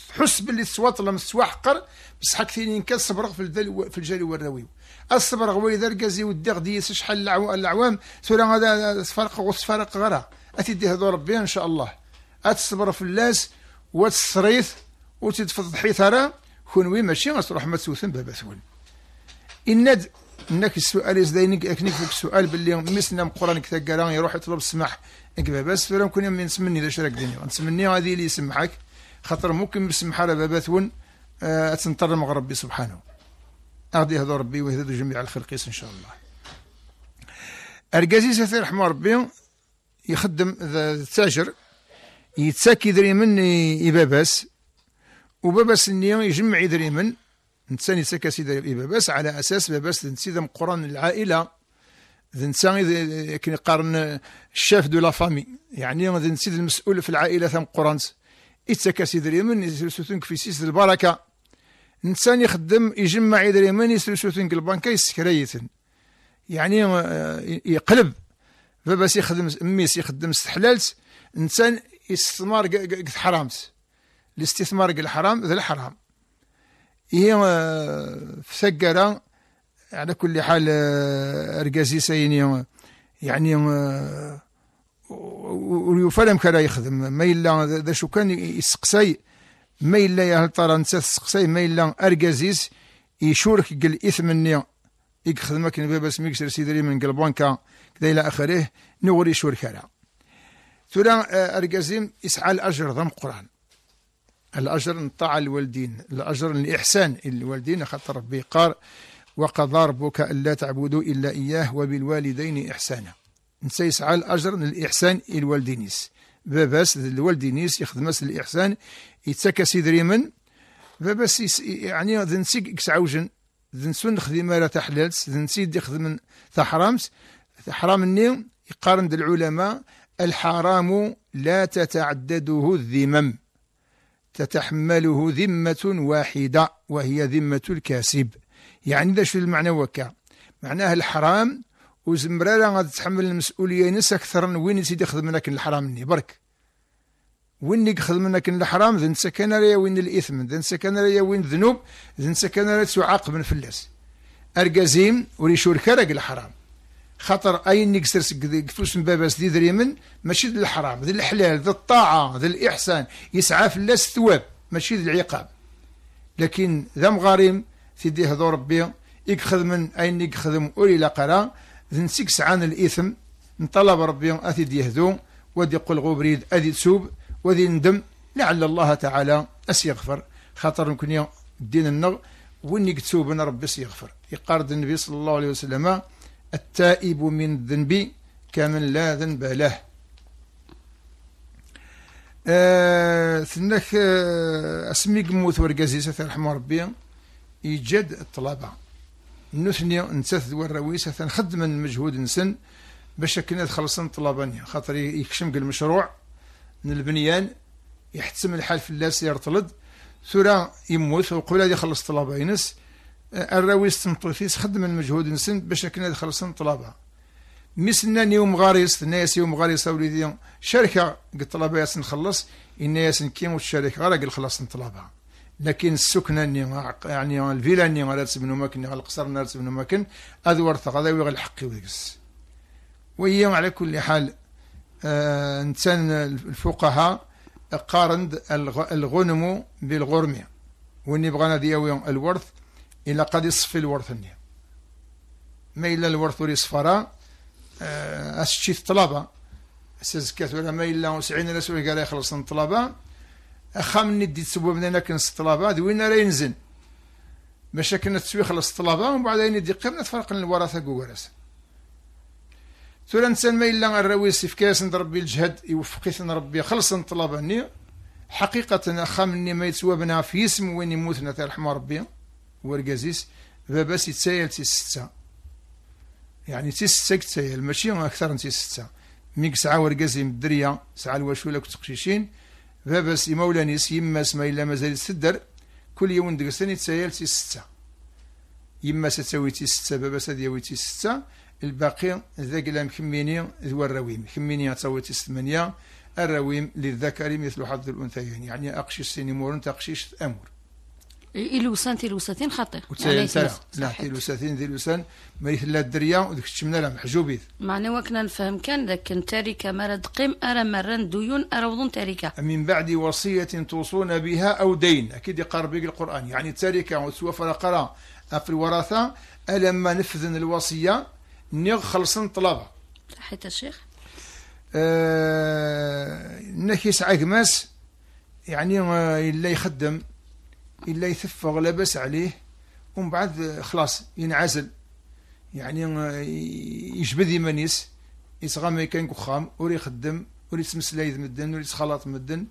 تحس باللي السواط لم سوا حقر بصح كثير كان صبرغ في الدل في الجاري والراوي الصبرغ ويدار قازي ودي غدي شحال العوام سولا هذا فرق غص فرق غرا اتيدي هذو ربي ان شاء الله أتصبر في فلاس وتسريث وتتفض كون كونوي ماشي غتروح ما تسوثن بابا ثول إند انك السؤال يزدينك اكنيك فيك السؤال باللي مسنا مقران كثقرا يروح يطلب السماح انك بابا سفر ممكن يمي نسمني اذا شراك دنيا نسمني هذه اللي يسمحك خاطر ممكن مسمح على بابا ثون آه تنطر مع ربي سبحانه اغدي هذا ربي ويهدد جميع الخلقيس ان شاء الله ارقازي رحمه ربي يخدم التاجر يتساك دريمن إباباس وباباس إني يجمع دريمن نتساني تساكا سيدة إباباس على أساس باباس نسيد مقران العائلة ذنسان كن نقارن الشاف دو لا فامي يعني ذنسيد المسؤول في العائلة ثم يتساكا سيدة إدريمن يسلسوتنك في سيس البركة نتساني يخدم يجمع إدريمن يسلسوتنك البنكة يسكريتن يعني آه، يقلب باباس يخدم ميس يخدم استحلالت انسان استثمار قد حرامس الاستثمار قد حرام ذا الحرام هي إيه، في سكرة على كل حال آه، ارقازي سيني آه، يعني آه، ويفلم كلا يخدم ما إلا ذا شو كان يسقسي ما إلا يا ترى نسى تسقسي ما إلا ارقازيس يشورك قل إثم ني يخدمك بابا ميكسر سيدري من قلبانكا كذا إلى آخره نوري شورك على ترى أرجازيم يسعى الأجر ضم القران الأجر نطاع الوالدين الأجر الإحسان الوالدين خاطر ربي قال وقضى ربك ألا تعبدوا إلا إياه وبالوالدين إحسانا نسى يسعى الأجر الاحسان الوالدينيس باباس الوالدينيس يخدمس الإحسان يتسكى سيدري من باباس يعني ذنسيك عوجن ذنسون خدمة لا تحلالس ذنسيد يخدم تحرامس حرام النيم يقارن العلماء الحرام لا تتعدده الذمم تتحمله ذمة واحدة وهي ذمة الكاسب يعني ذا شو المعنى وكا معناه الحرام وزمرا لا غادي المسؤولية نس أكثر من وين سيدي خدم لك الحرام ني برك وين خدم الحرام ذن سكن ريا وين الإثم ذن سكن ريا وين الذنوب ذن سكن ريا تعاقب من فلس أرجازيم وريشور كرق الحرام خاطر اي نكسر فلوس من باباس ذي دريمن ماشي ذي الحرام ذي الحلال ذي الطاعه ذي الاحسان يسعى في الناس الثواب ماشي ذي العقاب لكن ذا مغاريم سيدي هذو ربي يكخذ من اين يكخذ من اولي لقرا ذنسكس عن الاثم نطلب ربي اثي هذو ودي قل غبريد اذي تسوب وذي ندم لعل الله تعالى اسيغفر خاطر نكون الدين النغ وين تسوب ربي سيغفر يقارد النبي صلى الله عليه وسلم التائب من الذنب كمن لا ذنب له آه ثناك آه اسميك موت ورقازي رحمه ربي يجد الطلبة نثني نسات والرويس تنخدم المجهود نسن باش كنا تخلصن طلبانيا خاطر يكشم المشروع من البنيان يحتسم الحال في اللاس يرطلد ثورة يموت وقبل يخلص طلبة ينس الراوي فيس خدم المجهود نسن باش كنا سن طلابها مسنا نيوم غاريس ناس يوم غاريس وليدي شركة قلت طلبة ياسن خلص إن ياسن كيمو الشركة قل خلاص نطلبها لكن السكنة يعني الفيلا ني تسبنو ماكن مكن القصر نارس بنو ماكن هذا ورث غدا ويغ الحق ويكس وهي على كل حال آه انسان الفقهاء قارند الغنم بالغرم وني بغانا دياوي الورث إلا قد يصفي الورث ني ما إلا الورث وري صفرا أسشي آه، الطلبة سزكات ولا ما إلا وسعين لا سوي قال يخلص الطلبة أخام ندي تسبب انا كنص الطلبة وين راه ينزل باش كنا تسوي خلص الطلبة ومن بعد ندي قمنا تفرق الورثة كوكراس ثورا نسان ما إلا الراوي سيفكاس ربي الجهد ثن ربي خلص الطلبة ني حقيقة أخا مني ما يتسوى بنا في اسم وين يموتنا رحمه ربي ورقازيس باباس يتسايل تي ستة يعني تي ستة يتسايل ماشي أكثر من تي ستة ميك سعى ورقازي مدرية سعى الواشولة كتقشيشين باباس إمولانيس يما سما إلا مازال يتسدر كل يوم ندقسني يتسايل تي ستة يما ستاوي تي ستة باباس هذا تي ستة الباقي ذاك لا مكميني ذو الرويم مكميني تساوي تي ثمانية الرويم للذكر مثل حظ الأنثيين يعني أقشيش سينيمور تقشيش أمور يعني إلوسان الوسان خطير وتساين سلا لا تي الوسان ما لا الدريا وديك الشمنا لا محجوبين معناها وكنا نفهم كان ذاك تاركة مرد قيم ارا مرن ديون ارا وضن تاركة من بعد وصية توصون بها أو دين أكيد يقرب بك القرآن يعني تاركة وسوى فرقرا في الوراثة ألما نفذن الوصية نيغ خلصن طلبها صحيت الشيخ أه نكيس عقماس يعني إلا يخدم إلا يثفغ لبس عليه ومن بعد خلاص ينعزل يعني آه، يجبد يمانيس ما كان كخام وري يخدم وري يسمس لا مدن وري يتخلط مدن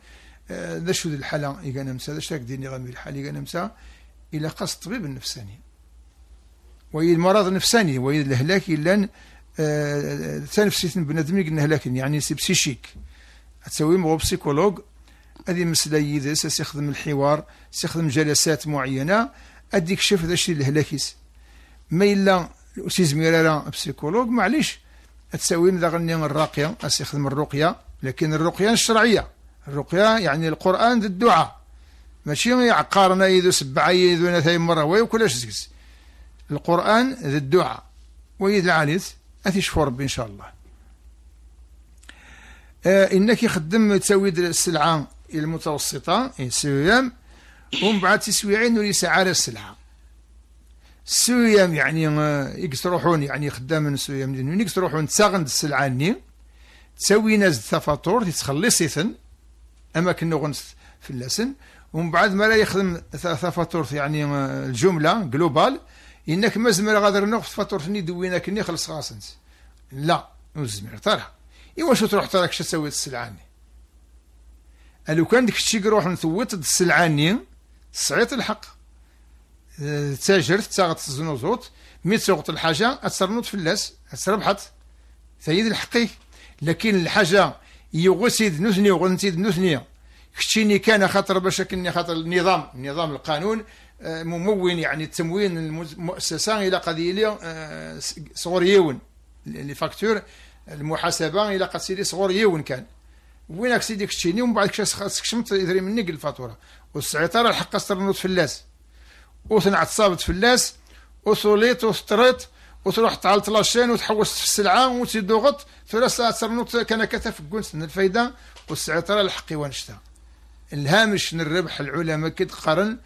آه، ذا شو ذي الحالة إيقا نمسا ذا شتاك ديني غامي الحال إيقا نمسا إلا قص الطبيب النفساني وهي المرض النفساني وهي الهلاك إلا تنفسية آه، بنادم قلنا هلاك يعني سي بسيشيك تسوي مغو بسيكولوج أدي مسلا يدس سيخدم يخدم الحوار سيخدم يخدم جلسات معينة أدي كشف هذا الشيء الهلاكيس ما إلا سيزمير راه بسيكولوج معليش تساوين ذا غني الراقية أس يخدم الرقية لكن الرقية الشرعية الرقية يعني القرآن ذا الدعاء ماشي عقارنا يدو سبعة يدو نثاي مرة وكلاش زكس القرآن ذا الدعاء ويد العالث أثي شفور ربي إن شاء الله آه إنك يخدم تسويد السلعة الى المتوسطه يعني سويام ومن بعد تسويعين وليس على السلعه سويام يعني آه، يكس روحون يعني خدام سويام يكس روحون تساغند السلعه ني تسوي ناز التفاطور تتخلص اما اماكن نغنس في اللسن ومن بعد ما لا يخدم تفاطور يعني آه، الجمله جلوبال انك مازمر غادر نوخ فاتور ثني دوينا كني خلص خاصنت لا وزمر ترى ايوا شو تروح تراك شو تسوي السلعه قالو كان داك الشيء كروح نثوت السلعاني صعيط الحق آه، تاجرت تاغت الزنوزوت مي تسوقت الحاجة أتسرنوت فلاس أتسربحت سيد الحقي لكن الحاجة يوغو سيد نوثني وغو سيد نوثني كتشيني كان خاطر باش كني خاطر النظام النظام القانون آه، ممون يعني تموين المؤسسة إلى قضية آه، صغور يون لي فاكتور المحاسبة إلى قضية صغور يون كان وينك سيدي كشتيني ومن بعد كشاس شمت يدري قل الفاتوره راه الحق استرنوت اللاس وثنعت صابت في اللاس وثوليت وستريت وتروح تعال تلاشين وتحوس في السلعه ضغط ثلاث ساعات صرنوت كان كتف كونس الفايده راه الحق وانشتا الهامش الربح العلماء كد قرن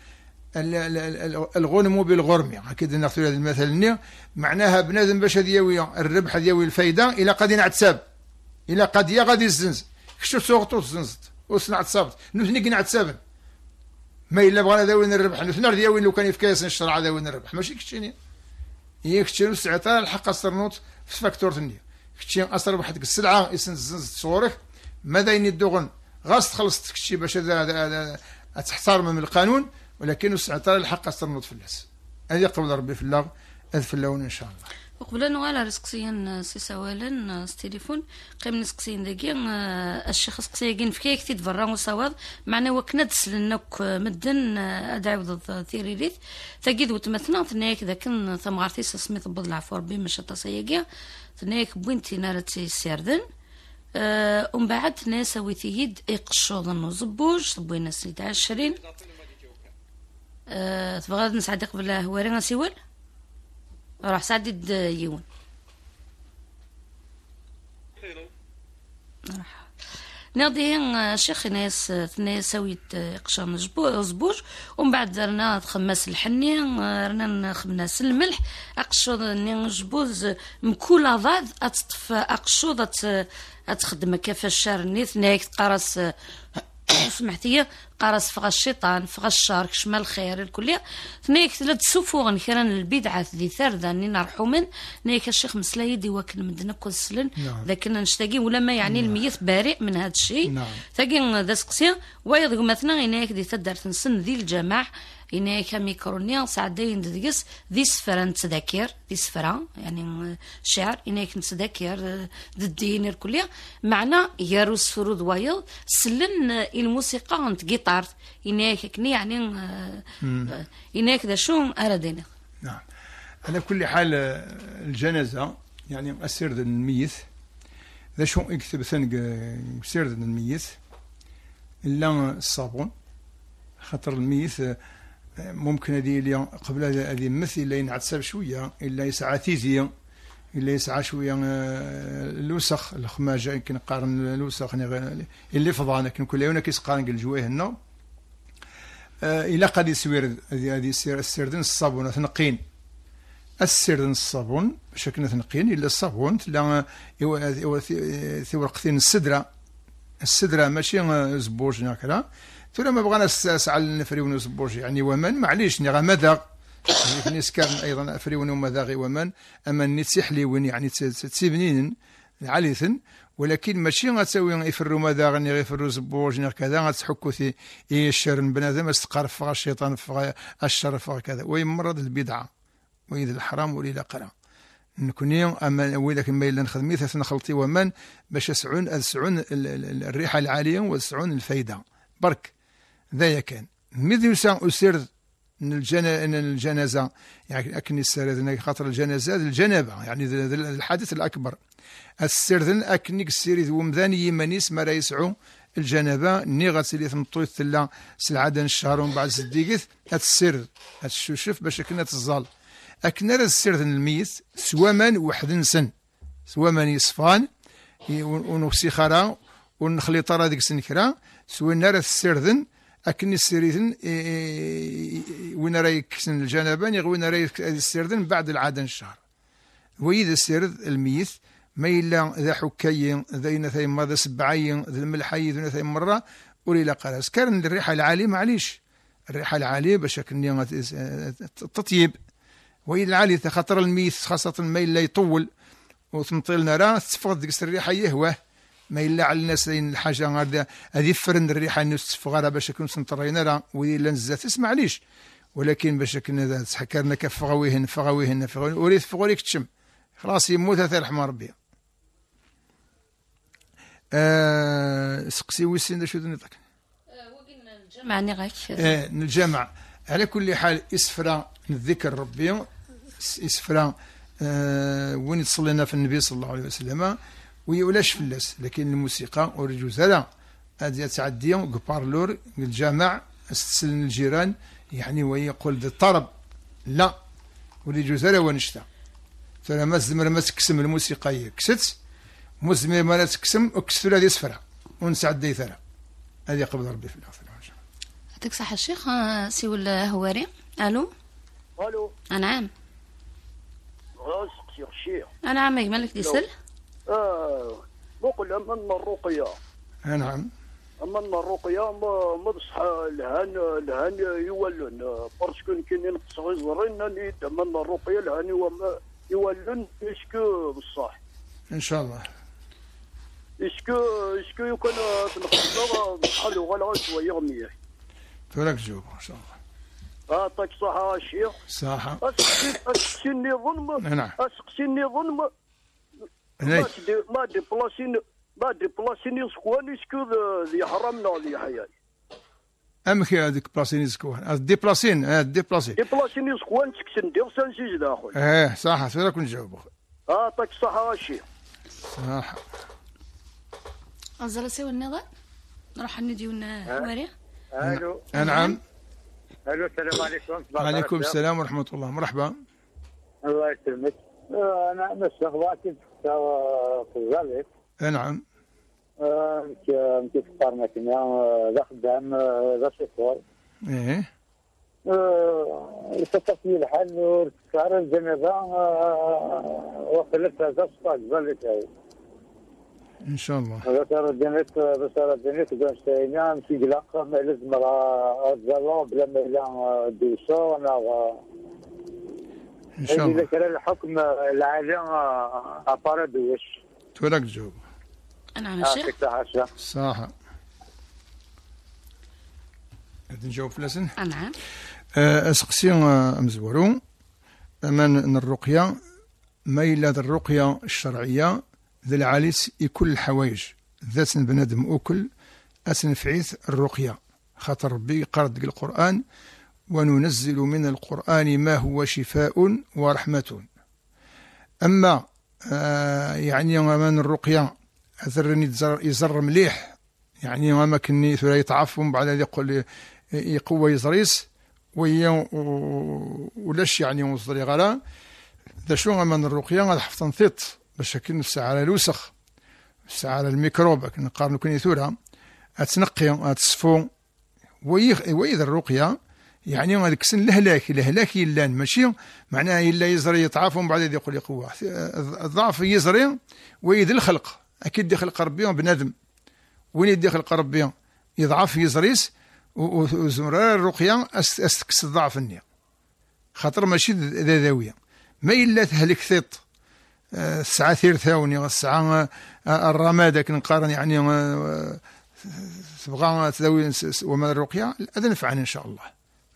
الغنم بالغرم اكيد ناخذ هذا المثل معناها بنادم باش هذه الربح هذه الفايده الى قد ينعتساب الى قد يا غادي الزنز كشف طوس زنزت وصنع تصابت نوثني كنا عتسابن ما الا بغانا وين الربح نوثنا ردي وين لو كان يفكاس ذا وين الربح ماشي كتشيني هي كتشيني ساعتها الحق السرنوط في فاكتور ثنيه كتشي أصر واحد السلعه يسن زنزت صورك ماذا يني الدغن غاس تخلصت كتشي باش تحترم من القانون ولكن ساعتها الحق السرنوط في الناس هذه قبل ربي في الله أذ في اللون إن شاء الله وقبل نوالا رسقسيا آه، سي سوالا التليفون آه، قيم نسقسيا داكي آه، الشيخ كين في كيك تيد وصواد معنا وكنا تسلنك مدن ادعو تيريريث تاكيد وتمثنا ثنايك ذاك ثم غارتي سميث بض العفو ربي مش تصيقيا ثنايك بوينتي نارتي سيردن ومن بعد ناس ويتيد يقشوضن وزبوج صبوينا سيد عشرين تبغى نسعد قبل هو راه سيول راح سدد يون راح ناضي شيخ ناس ثنايا سويت قشام زبوج ومن بعد درنا تخمس الحني رنا نخمناس الملح اقشوض جبوز مكولا ضاد اتطف اقشوض اتخدم كيفاش شارني ثنايا تقرص سمعتي قرص فغا الشيطان فغا الشر كشما الخير الكلية ثنيك لا تسوفوغن كران البدعة ذي ثاردا ني نرحو من نيك الشيخ مسلاي دي واكن مدنا سلن نعم. لكن نشتاقي ولا ما يعني نعم. الميت بارئ من هذا الشيء نعم. ثاقي ذا سقسي ويض مثلا هناك دي تدار تنسن ذي الجماع إنك ميكروني سعدين ديس ذي سفرة نتذاكر ذي سفرة يعني شعر إنايك نتذاكر الدين الكلية معنا يروس فرود ويل سلن الموسيقى نت جيتار إنايك كني يعني إنايك ذا شو أرادينا نعم على كل حال الجنازة يعني أسرد الميت ذا شو اكتب ثنق سير الميت إلا الصابون خاطر الميت ممكن هذه اللي قبل هذه مثل اللي ينعتسب شويه الا يسعى تيزي الا يسعى شويه آه، الوسخ الخماجه يمكن نقارن الوسخ اللي انا كن كل يوم كيسقان هنا آه، الا قد يسوير هذه السردن الصابون ثنقين السردن الصابون بشكل تنقين ثنقين الا الصابون لا ثورقتين السدره السدره ماشي آه، زبوج كذا ما بغانا على نفريون زبوج يعني ومن معليش ني غا نيس يعني كان ايضا افريون ومذاغي ومن اما نتسحلي وين يعني تسيبنين عليث ولكن ماشي غتساوي يفروا ماذا غني غيفروا زبوج غير كذا غتحكوا في الشر بنادم استقرف الشيطان الشر الشرف كذا ويمرض البدعه ويد الحرام وليلا قرا نكوني اما ويلا ما الا نخدمي ثلاث خلطي ومان باش اسعون اسعون الريحه العاليه واسعون الفايده برك ذايا كان مذ يسان اسرد الجنازة يعني أكن السرد خاطر الجنازة الجنابة يعني الحدث الأكبر السرد أكنك السيري ومذان يمانيس ما يسعو الجنابة ني غتسيلي ثمطوي الثلا سلعة الشهر ومن بعد سديكث هاد الشوشف باش كنا تزال أكن راه السرد الميت من وحد نسن من يصفان خرا ونخلي طرا ديك سنكرا سوانا راه السردن أكن السريثن وين راه يكسن الجنبان يعني وين راه السردن بعد العاد الشهر ويد السرد الميت ما إلا ذا حكاي ذا ينثي ذا سبعي ذا الملحي ذا ينثي مرة وليلا قراس كان الريحة العالية معليش الريحة العالية باش تطيب وإذا العالي خطر الميس خاصة ما إلا يطول وتمطيلنا راه تسفغ ديك الريحة يهواه ما إلا على الناس الحاجة هذه فرن الريحة راه باش يكون سنطرينا راه وإلا نزات اسمع ليش ولكن باش كنا تحكرنا كفغويهن فغويهن فغويهن وريث فغوريك تشم خلاص يموت هذا رحمة ربي آه سقسي وسين شو دنيتك آه، وقلنا الجامع نغاك آه الجامع على كل حال اسفرا نذكر ربي اسفرا آه وين تصلينا في النبي صلى الله عليه وسلم ولاش فلاس لكن الموسيقى ورجوز لا هذه تعدي كبارلور الجامع استسلم الجيران يعني ويقول ذي الطرب لا ورجوز لا ونشتا ترى ما الزمر ما تكسم الموسيقى كست مزمر ما تكسم اكسفر هذه سفرة ونسعد ثرى هذه قبل ربي في الاخره يعطيك صحة الشيخ آه، سي ولا هواري ألو ألو نعم انا الشيخ نعم مالك دي سل آه نقول اما الرقية آه، نعم اما الرقية ما ما بصح الهان الهان يولن باسكو كي نقص زرنا اللي أمنا الرقية الهان يولن اسكو بصح إن شاء الله اسكو اسكو يكون تنقص بصح ولا شوية غنيه تركزوا ان شاء الله عطاك صحة يا شيخ صحة أسقسيني ظلمة نعم أسقسيني ظلمة ما دي بلاسين ما دي بلاسين سكواني سكو آه، ذي حرمنا ذي حياي امك هذيك بلاسيني سكوان أه، ديبلاسين أه، دي ديبلاسيني سكوان سكسن دير سانسيج دا اخويا ايه صح سير كون نجاوب اخويا اعطاك الصحة الشيخ صح انزل سوى النظام نروح نديو وريه الو نعم الو السلام عليكم وعليكم السلام ورحمه الله مرحبا الله يسلمك انا نسخ واكل نعم. في نعم كنت فطر مكنة ذا خدام ذا شوفور ايه أه، لي الحل وتكرر الجنازة وخلت هذا الصفاق ظلت ان شاء الله هذا ذكر دنيت بشارة دنيت كان شتينان في قلق ما لازم راه الزلو بلا ما لا دوشو انا ان شاء الله اذا كان الحكم العالي ابارا آه، دوش تولاك انا نعم الشيخ صح نجاوب في الاسن نعم آه، اسقسي آه، مزورو امان الرقيه ما الا الرقيه الشرعيه ذا العاليس يكل الحوايج ذات بنادم أكل أسن فعيث الرقية خاطر ربي قرد القرآن وننزل من القرآن ما هو شفاء ورحمة أما آه يعني من الرقية أثرني يزر, مليح يعني ما كني ثلاثة يتعفهم بعد يقول يقوى يزريس ويا ولاش يعني وصدري غلا ذا شو من الرقية غادي حفظ نثيط باش نفسها على الوسخ نفسها على الميكروب نقارنو كون يثورها اتنقي اتصفو ويذ الرقيه يعني هذاك السن الهلاك الهلاك يلان ماشي معناه الا يزري يضعف ومن بعد يقول لي قوه الضعف يزري ويذ الخلق اكيد خلق ربي بنادم وين يدي خلق ربي يضعف يزريس وزمرار الرقيه استكس الضعف النية خاطر ماشي ذا ذاويه ما الا تهلك ثيط الساعة ثيرثاوني الساعة آه، الرمادة كنقارن يعني تبغى آه، تداوي وما الرقية أتنفعنا إن شاء الله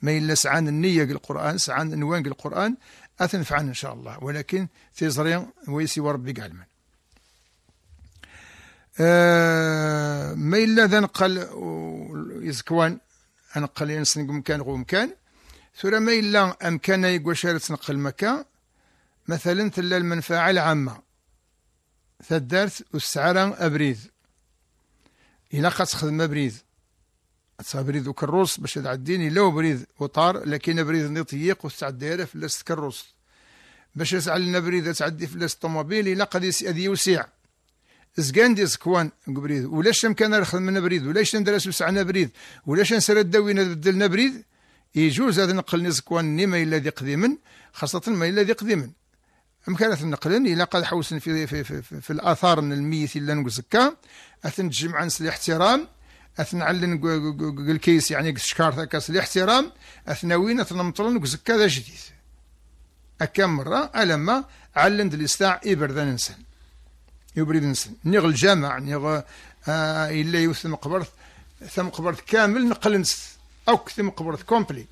ما إلا سعان النية القرآن سعان النوان القرآن أتنفعنا إن شاء الله ولكن تزري ويسي وربي قال من آه، ما إلا ذا نقل يزكوان أنقل ينسنق مكان غو مكان ثورة ما إلا أمكان يقوى شارة نقل مكان مثلا تلا المنفعة العامة تدارت والسعارة أبريد إلا قد تخدم أبريد تابريد وكروس باش تعديني لو بريد وطار لكن بريد نطيق في لست كروس باش يسعل بريد تعدي لست طوموبيل إلا قد يسأذي وسيع زكان دي زكوان بريد ولاش كان نخدم من بريد ولاش ندرس وسعنا بريد ولاش نسرد داوي نبدلنا بريد يجوز هذا نقلني زكوان ني إلا ذي قديما خاصة ما إلا ذي قديما امكانات النقل الى قد حوسن في في, في, في, في الاثار من الميت الا نقزكا اثن تجمع نس الاحترام اثن علن الكيس يعني شكارتا كاس الاحترام احترام اثن وين اثن مطرن نقول ذا جديد اكم مره الما علن الاستاع ابردان انسان يبرد انسان نيغ الجامع نيغ آه الا يوثم مقبرث ثم قبرت كامل نقل نس او ثم قبرت كومبلي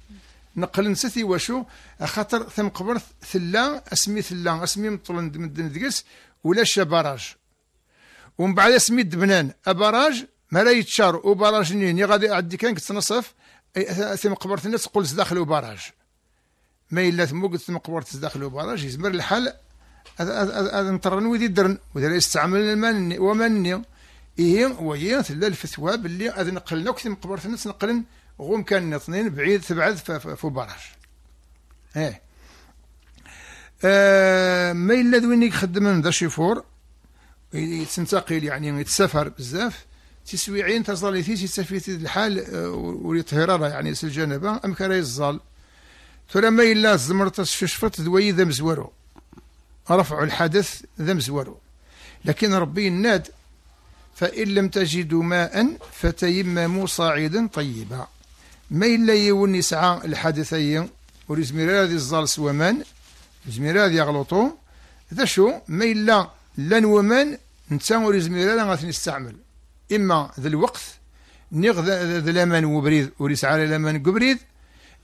نقل نسيتي واشو خاطر ثم قبر ثلا اسمي ثلا اسمي مطلن مدن دقس ولاش باراج ومن بعد اسمي دبنان ابراج ما لا يتشار وبراج نين غادي عدي كان كتنصف ثم قبر الناس تقول داخل وبراج ما الا ثم قلت ثم قبر داخل وبراج يزمر الحال هذا نطرن ويدي درن وذا يستعمل المن ومني ايه ويا ثلا الفتوى باللي هذا نقلنا كثم قبر الناس نقلن غوم كان اثنين بعيد تبعد في براش ايه آه، ما الا دويني خدم من دا فور تنتقل يعني يتسافر بزاف تسويعين تزال تيسي تسافيتي الحال آه، وليطهرارة يعني سي الجنبة أم كان يزال ترى ما إلا الزمرة استشفت دوي ذا مزورو رفع الحدث ذا مزورو لكن ربي الناد فإن لم تجدوا ماء فتيمموا صاعدا طيبا ما إلا يوني سعى الحدث أي ويزمير الزال سوامان يزمير هذا يغلطو ذا شو ما إلا لن ومن نتا ويزمير هذا غاث نستعمل إما ذا الوقت نيغ ذا لمن وبريد على لمن قبريد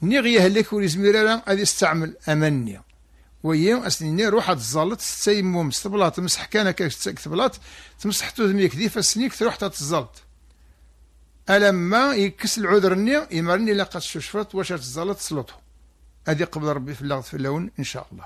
نيغ يهلك ويزمير هذا غادي يستعمل أمني ويا اسنيني روح تزلط تسيموم ستبلاط مسح كان كتبلاط تمسح ذميك ذي فاسنيك تروح تتزلط ألما يكس العذر يمرني لقد شفرت واش تزالت سلطه هذه قبل ربي في اللغة في اللون إن شاء الله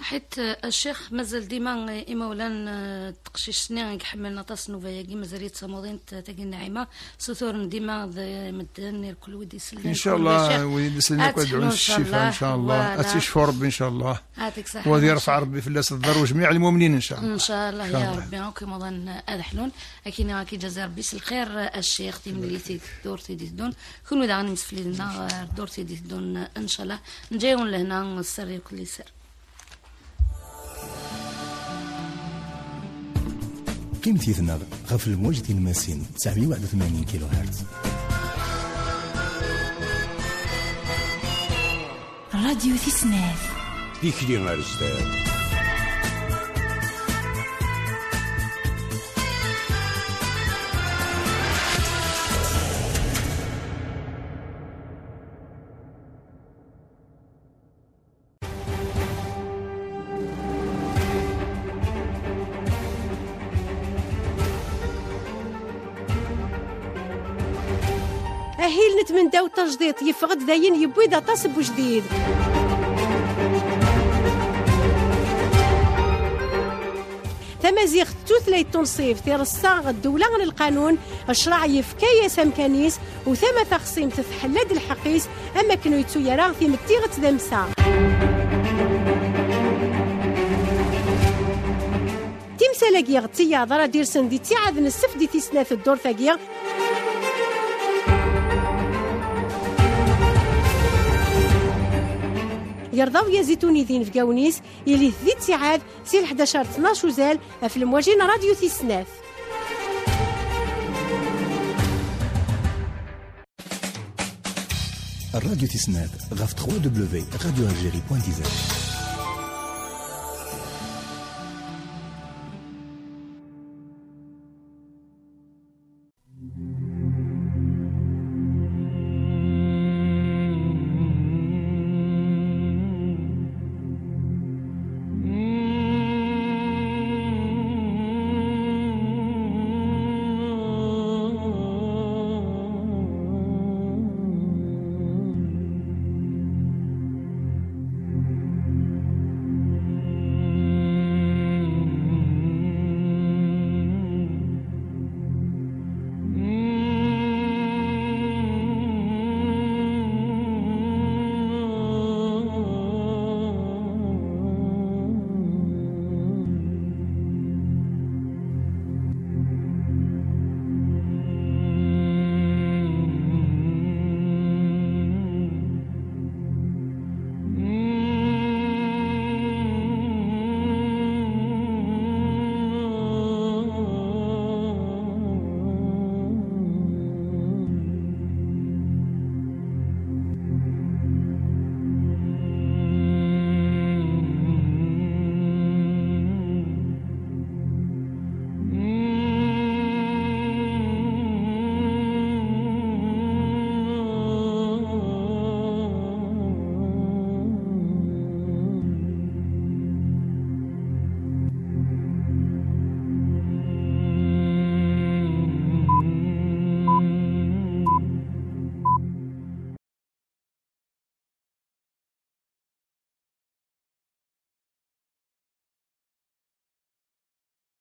حيت الشيخ مازال ديما إما ولا تقشيش سنين حملنا طاس نوفايا كيما زريت سامودين تاقي النعيمة سوثور ديما مدن كل ودي سلنا إن شاء الله وليد سلنا ويدعون الشفاء إن شاء الله أتشفوا ربي إن شاء الله يعطيك الصحة وهذا يرفع ربي في الناس الضر وجميع المؤمنين إن شاء الله إن شاء الله يا ربي كيما مضان هذا حلون لكن كي جزا ربي الخير الشيخ ديما اللي تدور تيدي تدون كون ودا غنمسفلي لنا دور تيدي تدون إن شاء الله نجيون لهنا السر كل سر قيمتي ثنغ غف الموج ديال الماسين 981 كيلو هرتز راديو تسناف بكري غير داو تجديد يفقد داين يبوي أطاس بجديد تمازيغ التثلي التونسي في رصاغ الدولة عن القانون الشرع يفكا سامكانيس كانيس وثما تخصيم تتحلد الحقيس أما كانوا يتسيرا في متيغة دمسا تمسالا يا تيا دير سندي تيعاد نسف دي تيسنا في الدور ثقيا يرضاو يا زيتوني ذين في كاونيس يلي ذي تسعاد سيل 11 12 وزال في المواجين راديو تيسناف الراديو تيسناف غاف 3 دبليو راديو الجيري بوان